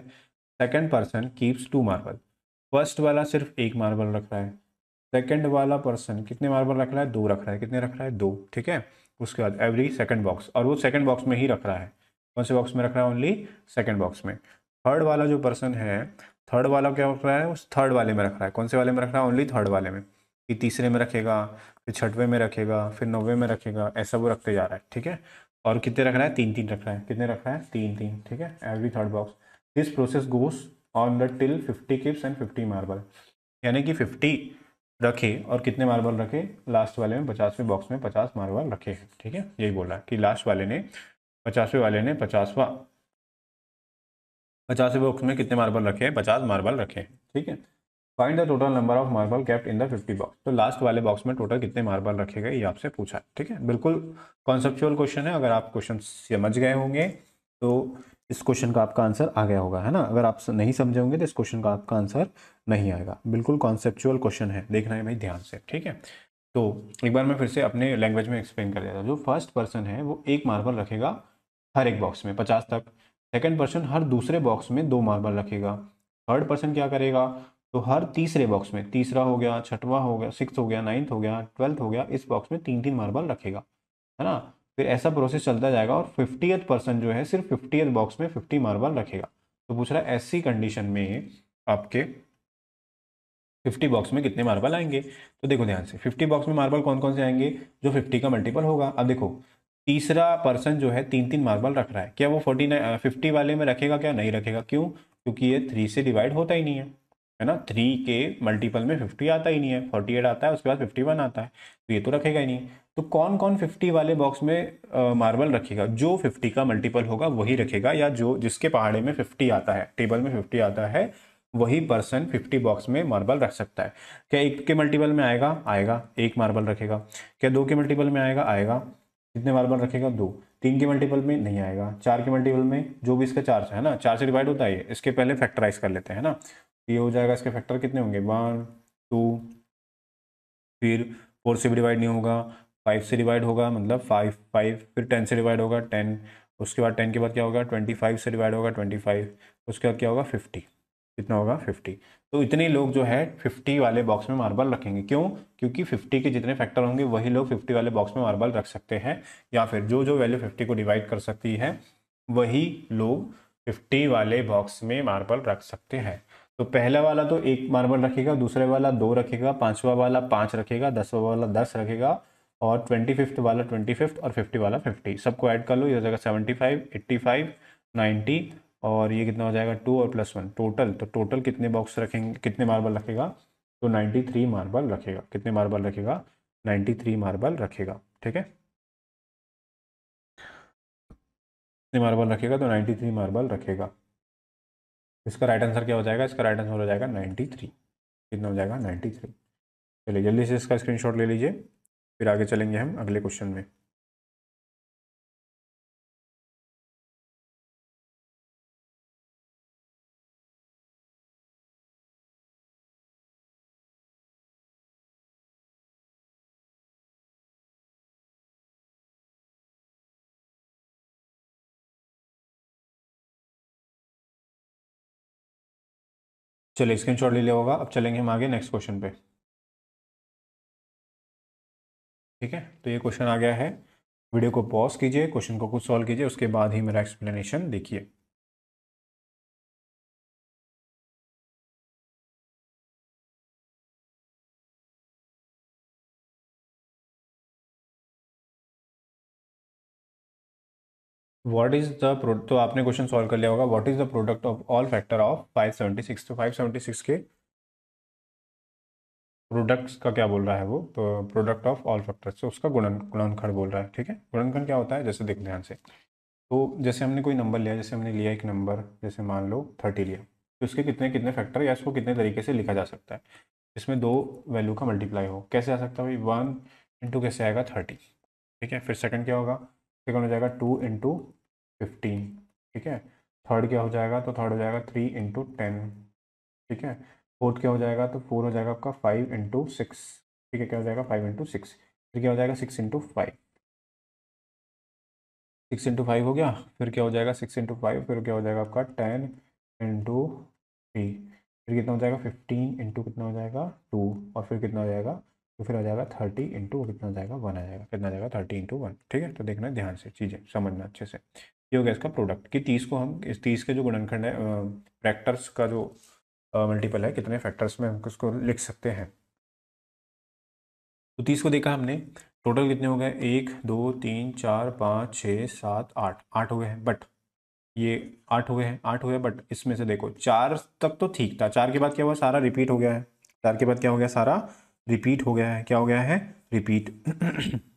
second person keeps two marble first वाला सिर्फ एक मार्बल रख रहा है सेकेंड वाला पर्सन कितने मार्बल रख रहा है दो रख रहा है कितने रख रहा है दो ठीक है उसके बाद एवरी सेकेंड बॉक्स और वो सेकेंड बॉक्स में ही रख रहा है कौन से बॉक्स में रख रहा है ओनली सेकेंड बॉक्स में थर्ड वाला जो पर्सन है थर्ड वाला क्या रख रहा है उस थर्ड वाले में रख रहा है कौन से वाले में रख रहा है ओनली थर्ड वाले में कि तीसरे में रखेगा फिर छठवें में रखेगा फिर नौवे में रखेगा ऐसा वो रखते जा रहा है ठीक है और कितने रखना है तीन तीन रखना है कितने रखना है तीन तीन ठीक है every third box this process goes on the till fifty keeps and fifty marble यानी कि फिफ्टी रखे और कितने मार्बल रखे लास्ट वाले में पचासवें बॉक्स में पचास मार्बल रखे हैं ठीक है यही बोला कि लास्ट वाले ने पचासवें वाले ने पचासवा पचासवें बॉक्स में कितने मार्बल रखे हैं पचास मार्बल रखे हैं ठीक है find the total number of marble kept in the fifty box तो लास्ट वाले बॉक्स में टोटल कितने मार्बल रखे गए ये आपसे पूछा है ठीक है बिल्कुल कॉन्सेप्चुअल क्वेश्चन है अगर आप क्वेश्चन समझ गए होंगे तो इस क्वेश्चन का आपका आंसर आ गया होगा है ना अगर आप नहीं समझे होंगे तो इस क्वेश्चन का आपका आंसर नहीं आएगा बिल्कुल कॉन्सेप्चुअल क्वेश्चन है देखना है भाई ध्यान से ठीक है तो एक बार मैं फिर से अपने लैंग्वेज में एक्सप्लेन कर देता हूँ जो फर्स्ट पर्सन है वो एक मार्बल रखेगा हर एक बॉक्स में पचास तक सेकेंड पर्सन हर दूसरे बॉक्स में दो मार्बल रखेगा थर्ड पर्सन क्या करेगा तो हर तीसरे बॉक्स में तीसरा हो गया छठवा हो गया सिक्स हो गया नाइन्थ हो गया ट्वेल्थ हो गया इस बॉक्स में तीन तीन मार्बल रखेगा है ना फिर ऐसा प्रोसेस चलता जाएगा और फिफ्टीथ पर्सन जो है सिर्फ फिफ्टीथ बॉक्स में फिफ्टी मार्बल रखेगा तो पूछ रहा है ऐसी कंडीशन में आपके फिफ्टी बॉक्स में कितने मार्बल आएंगे तो देखो ध्यान से फिफ्टी बॉक्स में मार्बल कौन कौन से आएंगे जो फिफ्टी का मल्टीपल होगा अब देखो तीसरा पर्सन जो है तीन तीन मार्बल रख रहा है क्या वो फोर्टी नाइन फिफ्टी वाले में रखेगा क्या नहीं रखेगा क्यों क्योंकि ये थ्री से डिवाइड होता ही नहीं है है ना थ्री के मल्टीपल में फिफ्टी आता ही नहीं है फोर्टी एट आता है उसके बाद फिफ्टी वन आता है तो ये तो रखेगा ही नहीं तो कौन कौन फिफ्टी वाले बॉक्स में मार्बल रखेगा जो फिफ्टी का मल्टीपल होगा वही रखेगा या जो जिसके पहाड़े में फिफ्टी आता है टेबल में फिफ्टी आता है वही पर्सन फिफ्टी बॉक्स में मार्बल रख सकता है क्या एक के मल्टीपल में आएगा आएगा एक मार्बल रखेगा क्या दो के मल्टीपल में आएगा आएगा कितने मार्बल रखेगा दो तीन के मल्टीपल में नहीं आएगा चार के मल्टीपल में जो भी इसका चार्ज है ना चार से डिवाइड होता है इसके पहले फैक्टराइज कर लेते हैं ना ये हो जाएगा इसके फैक्टर कितने होंगे वन टू फिर फोर से भी डिवाइड नहीं होगा फाइव से डिवाइड होगा मतलब फाइव फाइव फिर टेन से डिवाइड होगा टेन उसके बाद टेन के बाद क्या होगा ट्वेंटी फाइव से डिवाइड होगा ट्वेंटी फाइव उसके बाद क्या होगा फिफ्टी कितना होगा 50 तो इतने लोग जो है 50 वाले बॉक्स में मार्बल रखेंगे क्यों क्योंकि 50 के जितने फैक्टर होंगे वही लोग 50 वाले बॉक्स में मार्बल रख सकते हैं या फिर जो जो वैल्यू 50 को डिवाइड कर सकती है वही लोग 50 वाले बॉक्स में मार्बल रख सकते हैं तो पहला वाला तो एक मार्बल रखेगा दूसरे वाला दो रखेगा पाँचवा वाला पाँच रखेगा दसवा वाला दस रखेगा और ट्वेंटी फिफ्थ वाला ट्वेंटी फिफ्थ और फिफ्टी वाला फिफ्टी सबको ऐड कर लो ये हो जाएगा seventy five eighty five ninety और ये कितना हो जाएगा टू और प्लस वन टोटल तो टोटल कितने बॉक्स रखेंगे कितने मार्बल रखेगा तो नाइन्टी थ्री मार्बल रखेगा कितने मार्बल रखेगा नाइन्टी थ्री मार्बल रखेगा ठीक है कितने मार्बल रखेगा तो नाइन्टी थ्री मार्बल रखेगा इसका राइट आंसर क्या हो जाएगा इसका राइट आंसर हो जाएगा नाइन्टी थ्री कितना हो जाएगा नाइन्टी थ्री चलिए जल्दी से इसका शॉट ले लीजिए फिर आगे चलेंगे हम अगले क्वेश्चन में चलिए स्क्रीन शॉट ले लिया होगा अब चलेंगे हम आगे नेक्स्ट क्वेश्चन पे ठीक है तो ये क्वेश्चन आ गया है वीडियो को पॉज कीजिए क्वेश्चन को कुछ सॉल्व कीजिए उसके बाद ही मेरा एक्सप्लेनेशन देखिए व्हाट इज द तो आपने क्वेश्चन सॉल्व कर लिया होगा what is the product of all factor of 576 तो 576 के प्रोडक्ट्स का क्या बोल रहा है वो प्रोडक्ट ऑफ ऑल फैक्टर्स तो उसका गुणन गुणनखंड बोल रहा है ठीक है गुणनखंड क्या होता है जैसे देख ध्यान से तो जैसे हमने कोई नंबर लिया जैसे हमने लिया एक नंबर जैसे मान लो थर्टी लिया तो उसके कितने कितने फैक्टर या इसको कितने तरीके से लिखा जा सकता है इसमें दो वैल्यू का मल्टीप्लाई हो कैसे आ सकता है भाई वन इंटू कैसे आएगा थर्टी ठीक है फिर सेकंड क्या होगा सेकंड हो जाएगा टू इंटू फिफ्टीन ठीक है थर्ड क्या हो जाएगा तो थर्ड हो जाएगा थ्री इंटू टेन ठीक है फोर्थ क्या हो जाएगा तो फोर हो जाएगा आपका फाइव इंटू सिक्स ठीक है क्या हो जाएगा फाइव इंटू सिक्स फिर क्या हो जाएगा six into five six into five हो गया फिर क्या हो जाएगा सिक्स इंटू फाइव फिर क्या हो जाएगा आपका टेन इंटू थ्री फिर कितना हो जाएगा फिफ्टीन इंटू कितना हो जाएगा टू और फिर कितना हो जाएगा तो फिर हो जाएगा थर्टी इंटू कितना हो जाएगा वन आ जाएगा कितना आ जाएगा थर्टी इंटू वन ठीक है तो देखना ध्यान से चीज़ें समझना अच्छे से ये हो गया इसका प्रोडक्ट कि तीस को हम इस तीस के जो गुणनखंड है फैक्टर्स का जो मल्टीपल है कितने फैक्टर्स में हम उसको लिख सकते हैं तो तीस को देखा हमने टोटल कितने हो गए एक दो तीन चार पाँच छः सात आठ आठ हो गए हैं बट ये आठ हो गए हैं आठ हो गए बट इसमें से देखो चार तक तो ठीक था चार के बाद क्या हुआ सारा रिपीट हो गया है चार के बाद क्या हो गया सारा रिपीट हो गया है क्या हो गया है रिपीट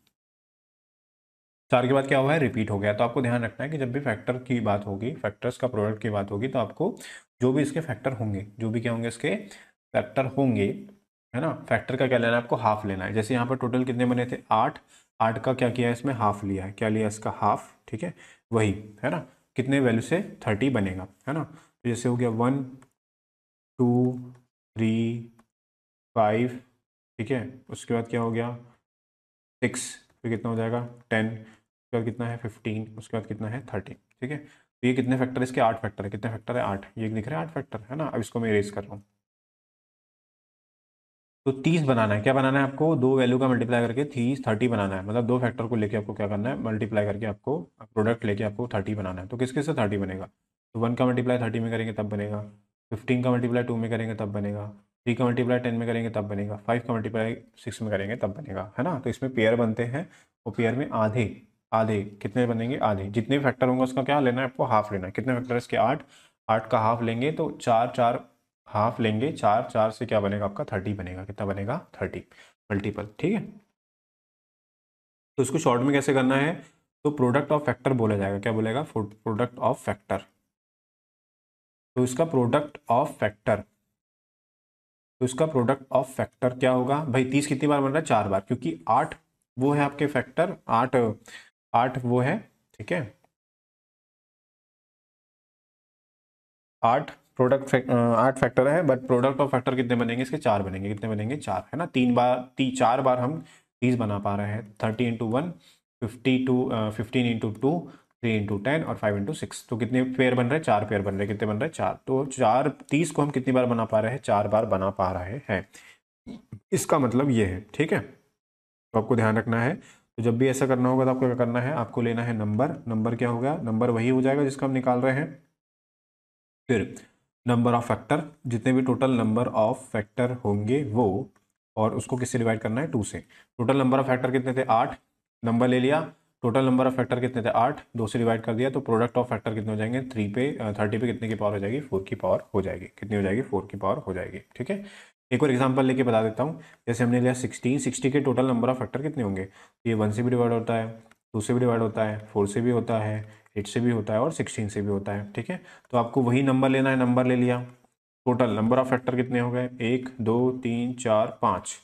स्टार के बाद क्या हुआ है रिपीट हो गया तो आपको ध्यान रखना है कि जब भी फैक्टर की बात होगी फैक्टर्स का प्रोडक्ट की बात होगी तो आपको जो भी इसके फैक्टर होंगे जो भी क्या होंगे इसके फैक्टर होंगे है ना फैक्टर का क्या लेना है आपको हाफ लेना है जैसे यहाँ पर टोटल कितने बने थे आठ आठ का क्या किया है इसमें हाफ लिया है क्या लिया इसका हाफ ठीक है वही है ना कितने वैल्यू से थर्टी बनेगा है ना तो जैसे हो गया वन टू थ्री फाइव ठीक है उसके बाद क्या हो गया सिक्स फिर तो कितना हो जाएगा टेन उसके बाद कितना है फिफ्टीन उसके बाद कितना है थर्टीन ठीक है तो ये कितने फैक्टर इसके आठ फैक्टर है कितने फैक्टर है आठ ये दिख रहे हैं आठ फैक्टर है ना अब इसको मैं रेस कर रहा हूँ तो तीस बनाना है क्या बनाना है आपको दो वैल्यू का मल्टीप्लाई करके तीस थर्टी बनाना है मतलब दो फैक्टर को लेके आपको क्या करना है मल्टीप्लाई करके आपको प्रोडक्ट लेके आपको थर्टी बनाना है तो किसके से थर्टी बनेगा तो वन का मल्टीप्लाई थर्टी में करेंगे तब बनेगा फिफ्टीन का मल्टीप्लाई टू में करेंगे तब बनेगा थ्री का मल्टीप्लाई टेन में करेंगे तब बनेगा फाइव का मल्टीप्लाई सिक्स में करेंगे तब बनेगा है ना तो इसमें पेयर बनते हैं और पेयर में आधे आधे कितने बनेंगे आधे जितने फैक्टर होंगे उसका क्या लेना है आपको हाफ लेना है कितने फैक्टर इसके आठ आठ का हाफ लेंगे तो चार चार हाफ लेंगे चार चार से क्या बनेगा आपका थर्टी बनेगा कितना बनेगा थर्टी मल्टीपल ठीक है तो इसको शॉर्ट में कैसे करना है तो प्रोडक्ट ऑफ फैक्टर बोला जाएगा क्या बोलेगा प्रोडक्ट ऑफ फैक्टर तो इसका प्रोडक्ट ऑफ फैक्टर तो इसका प्रोडक्ट ऑफ फैक्टर क्या होगा भाई तीस कितनी बार बन रहा है चार बार क्योंकि आठ वो है आपके फैक्टर आठ आठ वो है ठीक है आठ प्रोडक्ट आठ फैक्टर है बट प्रोडक्ट और फैक्टर कितने बनेंगे इसके चार बनेंगे कितने बनेंगे चार है ना तीन बार ती, चार बार हम तीस बना पा रहे हैं thirty into one fifty two fifteen into two three into ten और फाइव इंटू सिक्स तो कितने पेयर बन रहे हैं चार पेयर बन रहे हैं कितने बन रहे हैं चार तो चार तीस को हम कितनी बार बना पा रहे हैं चार बार बना पा रहे हैं इसका मतलब ये है ठीक है तो आपको ध्यान रखना है तो जब भी ऐसा करना होगा तो आपको क्या करना है आपको लेना है नंबर नंबर क्या होगा नंबर वही हो जाएगा जिसका हम निकाल रहे हैं फिर नंबर ऑफ फैक्टर जितने भी टोटल नंबर ऑफ फैक्टर होंगे वो और उसको किससे डिवाइड करना है टू से टोटल नंबर ऑफ फैक्टर कितने थे आठ नंबर ले लिया टोटल नंबर ऑफ फैक्टर कितने थे आठ दो से डिवाइड कर दिया तो प्रोडक्ट ऑफ फैक्टर कितने हो जाएंगे थ्री पे थर्टी पे कितने की पावर हो जाएगी फोर की पावर हो जाएगी कितनी हो जाएगी फोर की पावर हो जाएगी ठीक है एक और एग्जांपल लेके बता देता हूँ जैसे हमने लिया सिक्सटीन सिक्सटी के टोटल नंबर ऑफ फैक्टर कितने होंगे तो ये वन से भी डिवाइड होता है टू से भी डिवाइड होता है फोर से भी होता है एट से भी होता है और सिक्सटीन से भी होता है ठीक है तो आपको वही नंबर लेना है नंबर ले लिया टोटल नंबर ऑफ फैक्टर कितने हो गए एक दो तीन चार पाँच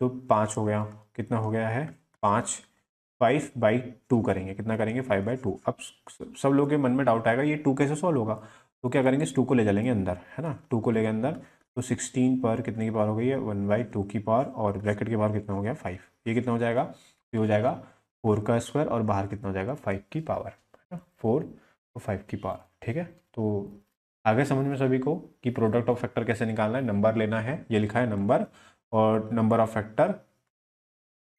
तो पाँच हो गया कितना हो गया है पाँच फाइव बाई टू करेंगे कितना करेंगे फाइव बाई टू अब सब लोग के मन में डाउट आएगा ये टू कैसे सॉल्व होगा तो क्या करेंगे इस टू को ले जाएंगे अंदर है ना टू को ले गए अंदर तो सिक्सटीन पर कितने की पावर हो गई है वन बाई टू की पावर और ब्रैकेट के बाहर कितना हो गया फाइव ये कितना हो जाएगा ये हो जाएगा फोर का स्क्वायर और बाहर कितना हो जाएगा फाइव की पावर है ना फोर और फाइव की पावर ठीक है तो आगे समझ में सभी को कि प्रोडक्ट ऑफ फैक्टर कैसे निकालना है नंबर लेना है ये लिखा है नंबर और नंबर ऑफ फैक्टर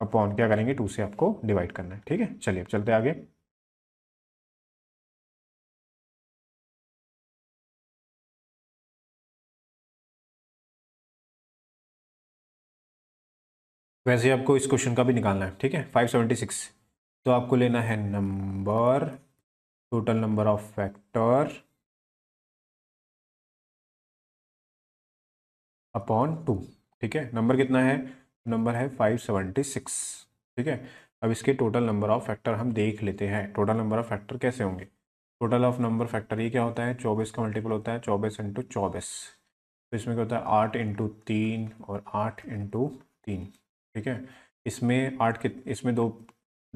अपॉन क्या करेंगे टू से आपको डिवाइड करना है ठीक है चलिए अब चलते आगे वैसे आपको इस क्वेश्चन का भी निकालना है ठीक है फाइव सेवेंटी सिक्स तो आपको लेना है number total number of factor upon two ठीक है नंबर कितना है नंबर है फाइव सेवेंटी सिक्स ठीक है अब इसके टोटल नंबर ऑफ फैक्टर हम देख लेते हैं टोटल नंबर ऑफ फैक्टर कैसे होंगे टोटल ऑफ नंबर फैक्टर ये क्या होता है चौबीस का मल्टीपल होता है चौबीस इंटू चौबीस तो इसमें क्या होता है आठ इंटू तीन और आठ इंटू तीन ठीक है इसमें आठ कित इसमें दो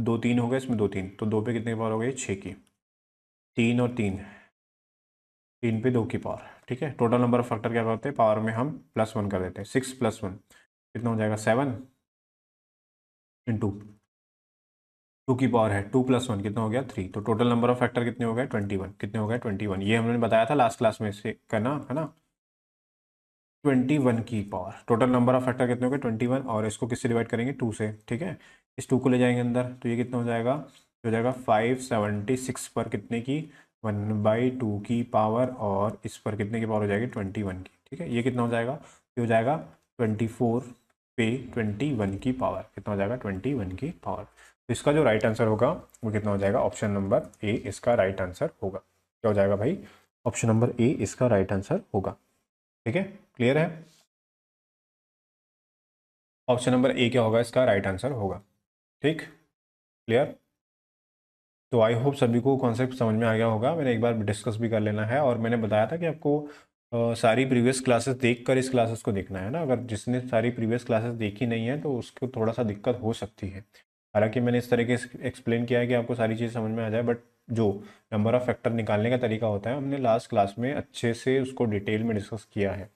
दो तीन हो गए इसमें दो तीन तो दो पे कितने की पावर हो गई छः की तीन और तीन तीन पे दो की पावर ठीक है टोटल नंबर ऑफ फैक्टर क्या करते हैं पावर में हम प्लस वन कर देते हैं सिक्स प्लस वन कितना हो जाएगा सेवन टू टू की पावर है टू प्लस वन कितना हो गया थ्री तो टोटल नंबर ऑफ फैक्टर कितने हो गए ट्वेंटी वन कितने हो गए ट्वेंटी वन ये हमने बताया था लास्ट क्लास में से करना है ना ट्वेंटी वन की power total number of factor कितने हो गए ट्वेंटी वन और इसको किससे डिवाइड करेंगे टू से ठीक है इस टू को ले जाएंगे अंदर तो ये कितना हो जाएगा हो जाएगा फाइव सेवेंटी सिक्स पर कितने की वन बाई टू की पावर और इस पर कितने की पावर हो जाएगी ट्वेंटी वन की ठीक है ये कितना हो जाएगा ये हो जाएगा ट्वेंटी फोर पे ट्वेंटी वन की पावर कितना हो जाएगा ट्वेंटी वन की पावर तो इसका जो राइट आंसर होगा वो कितना हो जाएगा ऑप्शन नंबर ए इसका राइट आंसर होगा क्या हो जाएगा भाई ऑप्शन नंबर ए इसका राइट आंसर होगा ठीक है क्लियर है ऑप्शन नंबर ए क्या होगा इसका राइट आंसर होगा ठीक क्लियर तो आई होप सभी को कॉन्सेप्ट समझ में आ गया होगा मैंने एक बार डिस्कस भी कर लेना है और मैंने बताया था कि आपको आ, सारी प्रीवियस क्लासेस देख कर इस क्लासेस को देखना है ना अगर जिसने सारी प्रीवियस क्लासेस देखी नहीं है तो उसको थोड़ा सा दिक्कत हो सकती है हालांकि मैंने इस तरीके से एक्सप्लेन किया है कि आपको सारी चीज़ समझ में आ जाए बट जो नंबर ऑफ़ फैक्टर निकालने का तरीका होता है हमने लास्ट क्लास में अच्छे से उसको डिटेल में डिस्कस किया है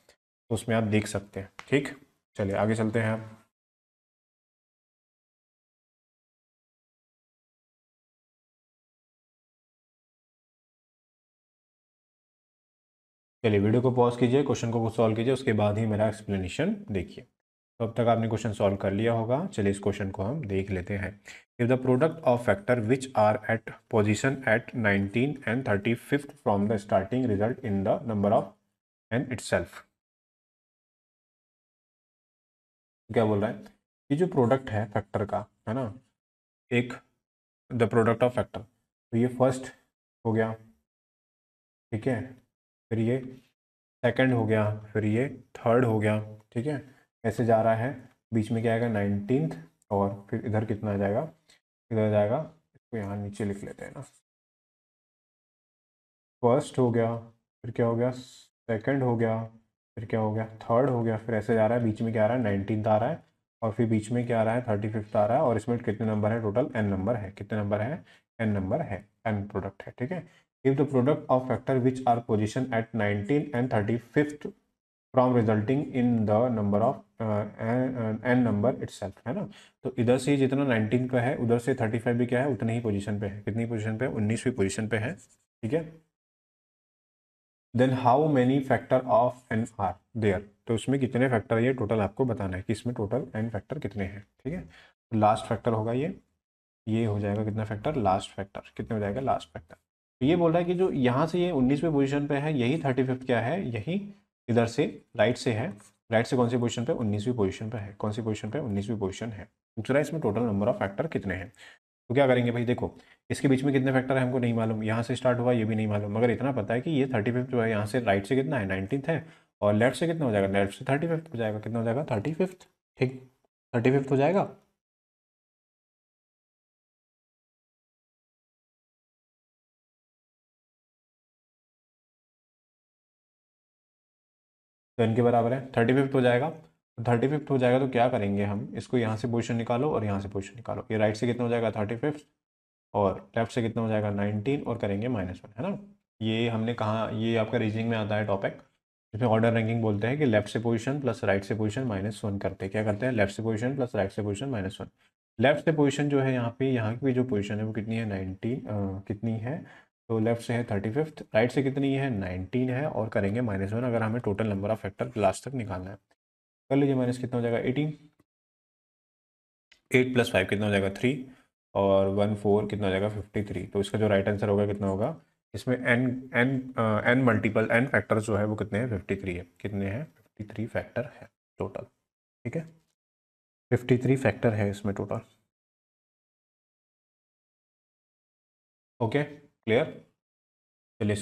तो उसमें आप देख सकते हैं ठीक चलिए आगे चलते हैं आप चलिए वीडियो को पॉज कीजिए क्वेश्चन को सॉल्व कीजिए उसके बाद ही मेरा एक्सप्लेनेशन देखिए तो अब तक आपने क्वेश्चन सॉल्व कर लिया होगा चलिए इस क्वेश्चन को हम देख लेते हैं if the product of factor which are at position at 19 and thirty fifth from the starting result in the number of and it's क्या बोल रहा है कि जो प्रोडक्ट है फैक्टर का है ना एक द प्रोडक्ट ऑफ फैक्टर तो ये फर्स्ट हो गया ठीक है फिर ये सेकंड हो गया फिर ये थर्ड हो गया ठीक है ऐसे जा रहा है बीच में क्या आएगा नाइनटीन और फिर इधर कितना आ जाएगा इधर जाएगा इसको यहाँ नीचे लिख लेते हैं ना फर्स्ट हो गया फिर क्या हो गया सेकंड हो गया फिर क्या हो गया थर्ड हो गया फिर ऐसे जा रहा है बीच में क्या आ रहा है नाइनटीन आ रहा है और फिर बीच में क्या आ रहा है थर्टी फिफ्थ आ रहा है और इसमें कितने नंबर है टोटल एन नंबर है कितने नंबर है एन नंबर है एन प्रोडक्ट है ठीक है if the product of factor which are position at nineteen and thirty fifth from resulting in the number of N number it's है ना तो इधर से जितना नाइनटीन का है उधर से थर्टी फाइव भी क्या है उतनी ही पोजिशन पे है कितनी पोजिशन पे है उन्नीसवीं पोजिशन पे है ठीक है then how many factor of N are there तो उसमें कितने फैक्टर ये टोटल आपको बताना है कि इसमें टोटल एन फैक्टर कितने हैं ठीक है लास्ट फैक्टर होगा ये ये हो जाएगा कितना फैक्टर लास्ट फैक्टर कितने हो जाएगा लास्ट फैक्टर तो ये बोल रहा है कि जो यहाँ से ये उन्नीसवें पोजिशन पे है यही थर्टी फिफ्थ क्या है यही इधर से राइट से है राइट से कौन सी पोजिशन पे उन्नीसवीं पोजिशन पे है कौन सी पोजिशन पे उन्नीसवीं पोजिशन है दूसरा तो इसमें टोटल नंबर ऑफ फैक्टर कितने हैं तो क्या करेंगे भाई देखो इसके बीच में कितने फैक्टर है हमको नहीं मालूम यहाँ से स्टार्ट हुआ ये भी नहीं मालूम मगर इतना पता है कि ये थर्टी फिफ्थ जो है यहाँ से राइट से कितना है नाइनटीन है और लेफ्ट से कितना हो जाएगा लेफ्ट से थर्टी फिफ्थ हो जाएगा कितना हो जाएगा थर्टी फिफ्थ ठीक थर्टी फिफ्थ हो जाएगा तो इनके बराबर है थर्टी फिफ्थ हो जाएगा थर्टी फिफ्थ हो जाएगा तो क्या करेंगे हम इसको यहाँ से पोजिशन निकालो और यहाँ से पोजिशन निकालो ये राइट से कितना हो जाएगा थर्टी फिफ्थ और लेफ्ट से कितना हो जाएगा नाइनटीन और करेंगे माइनस वन है ना ये हमने कहा ये आपका रीजनिंग में आता है टॉपिक जिसमें ऑर्डर रैंकिंग बोलते हैं कि लेफ्ट से पोजिशन प्लस राइट से पोजिशन माइनस वन करते हैं क्या करते हैं लेफ्ट से पोजिशन प्लस राइट से पोजिशन माइनस वन लेफ्ट से पोजिशन जो है यहाँ पे यहाँ की जो पोजिशन है वो कितनी है नाइनटीन कितनी है तो लेफ्ट से है थर्टी फिफ्थ राइट से कितनी है नाइनटीन है और करेंगे माइनस वन अगर हमें total number of factor last तक निकालना है कर लीजिए माइनस कितना हो जाएगा एटीन एट प्लस फाइव कितना हो जाएगा थ्री और वन फोर कितना हो जाएगा फिफ्टी थ्री तो इसका जो राइट आंसर होगा कितना होगा इसमें N N N multiple N factor जो है वो कितने हैं फिफ्टी थ्री है कितने हैं फिफ्टी थ्री फैक्टर है टोटल ठीक है फिफ्टी थ्री फैक्टर है इसमें टोटल ओके क्लियर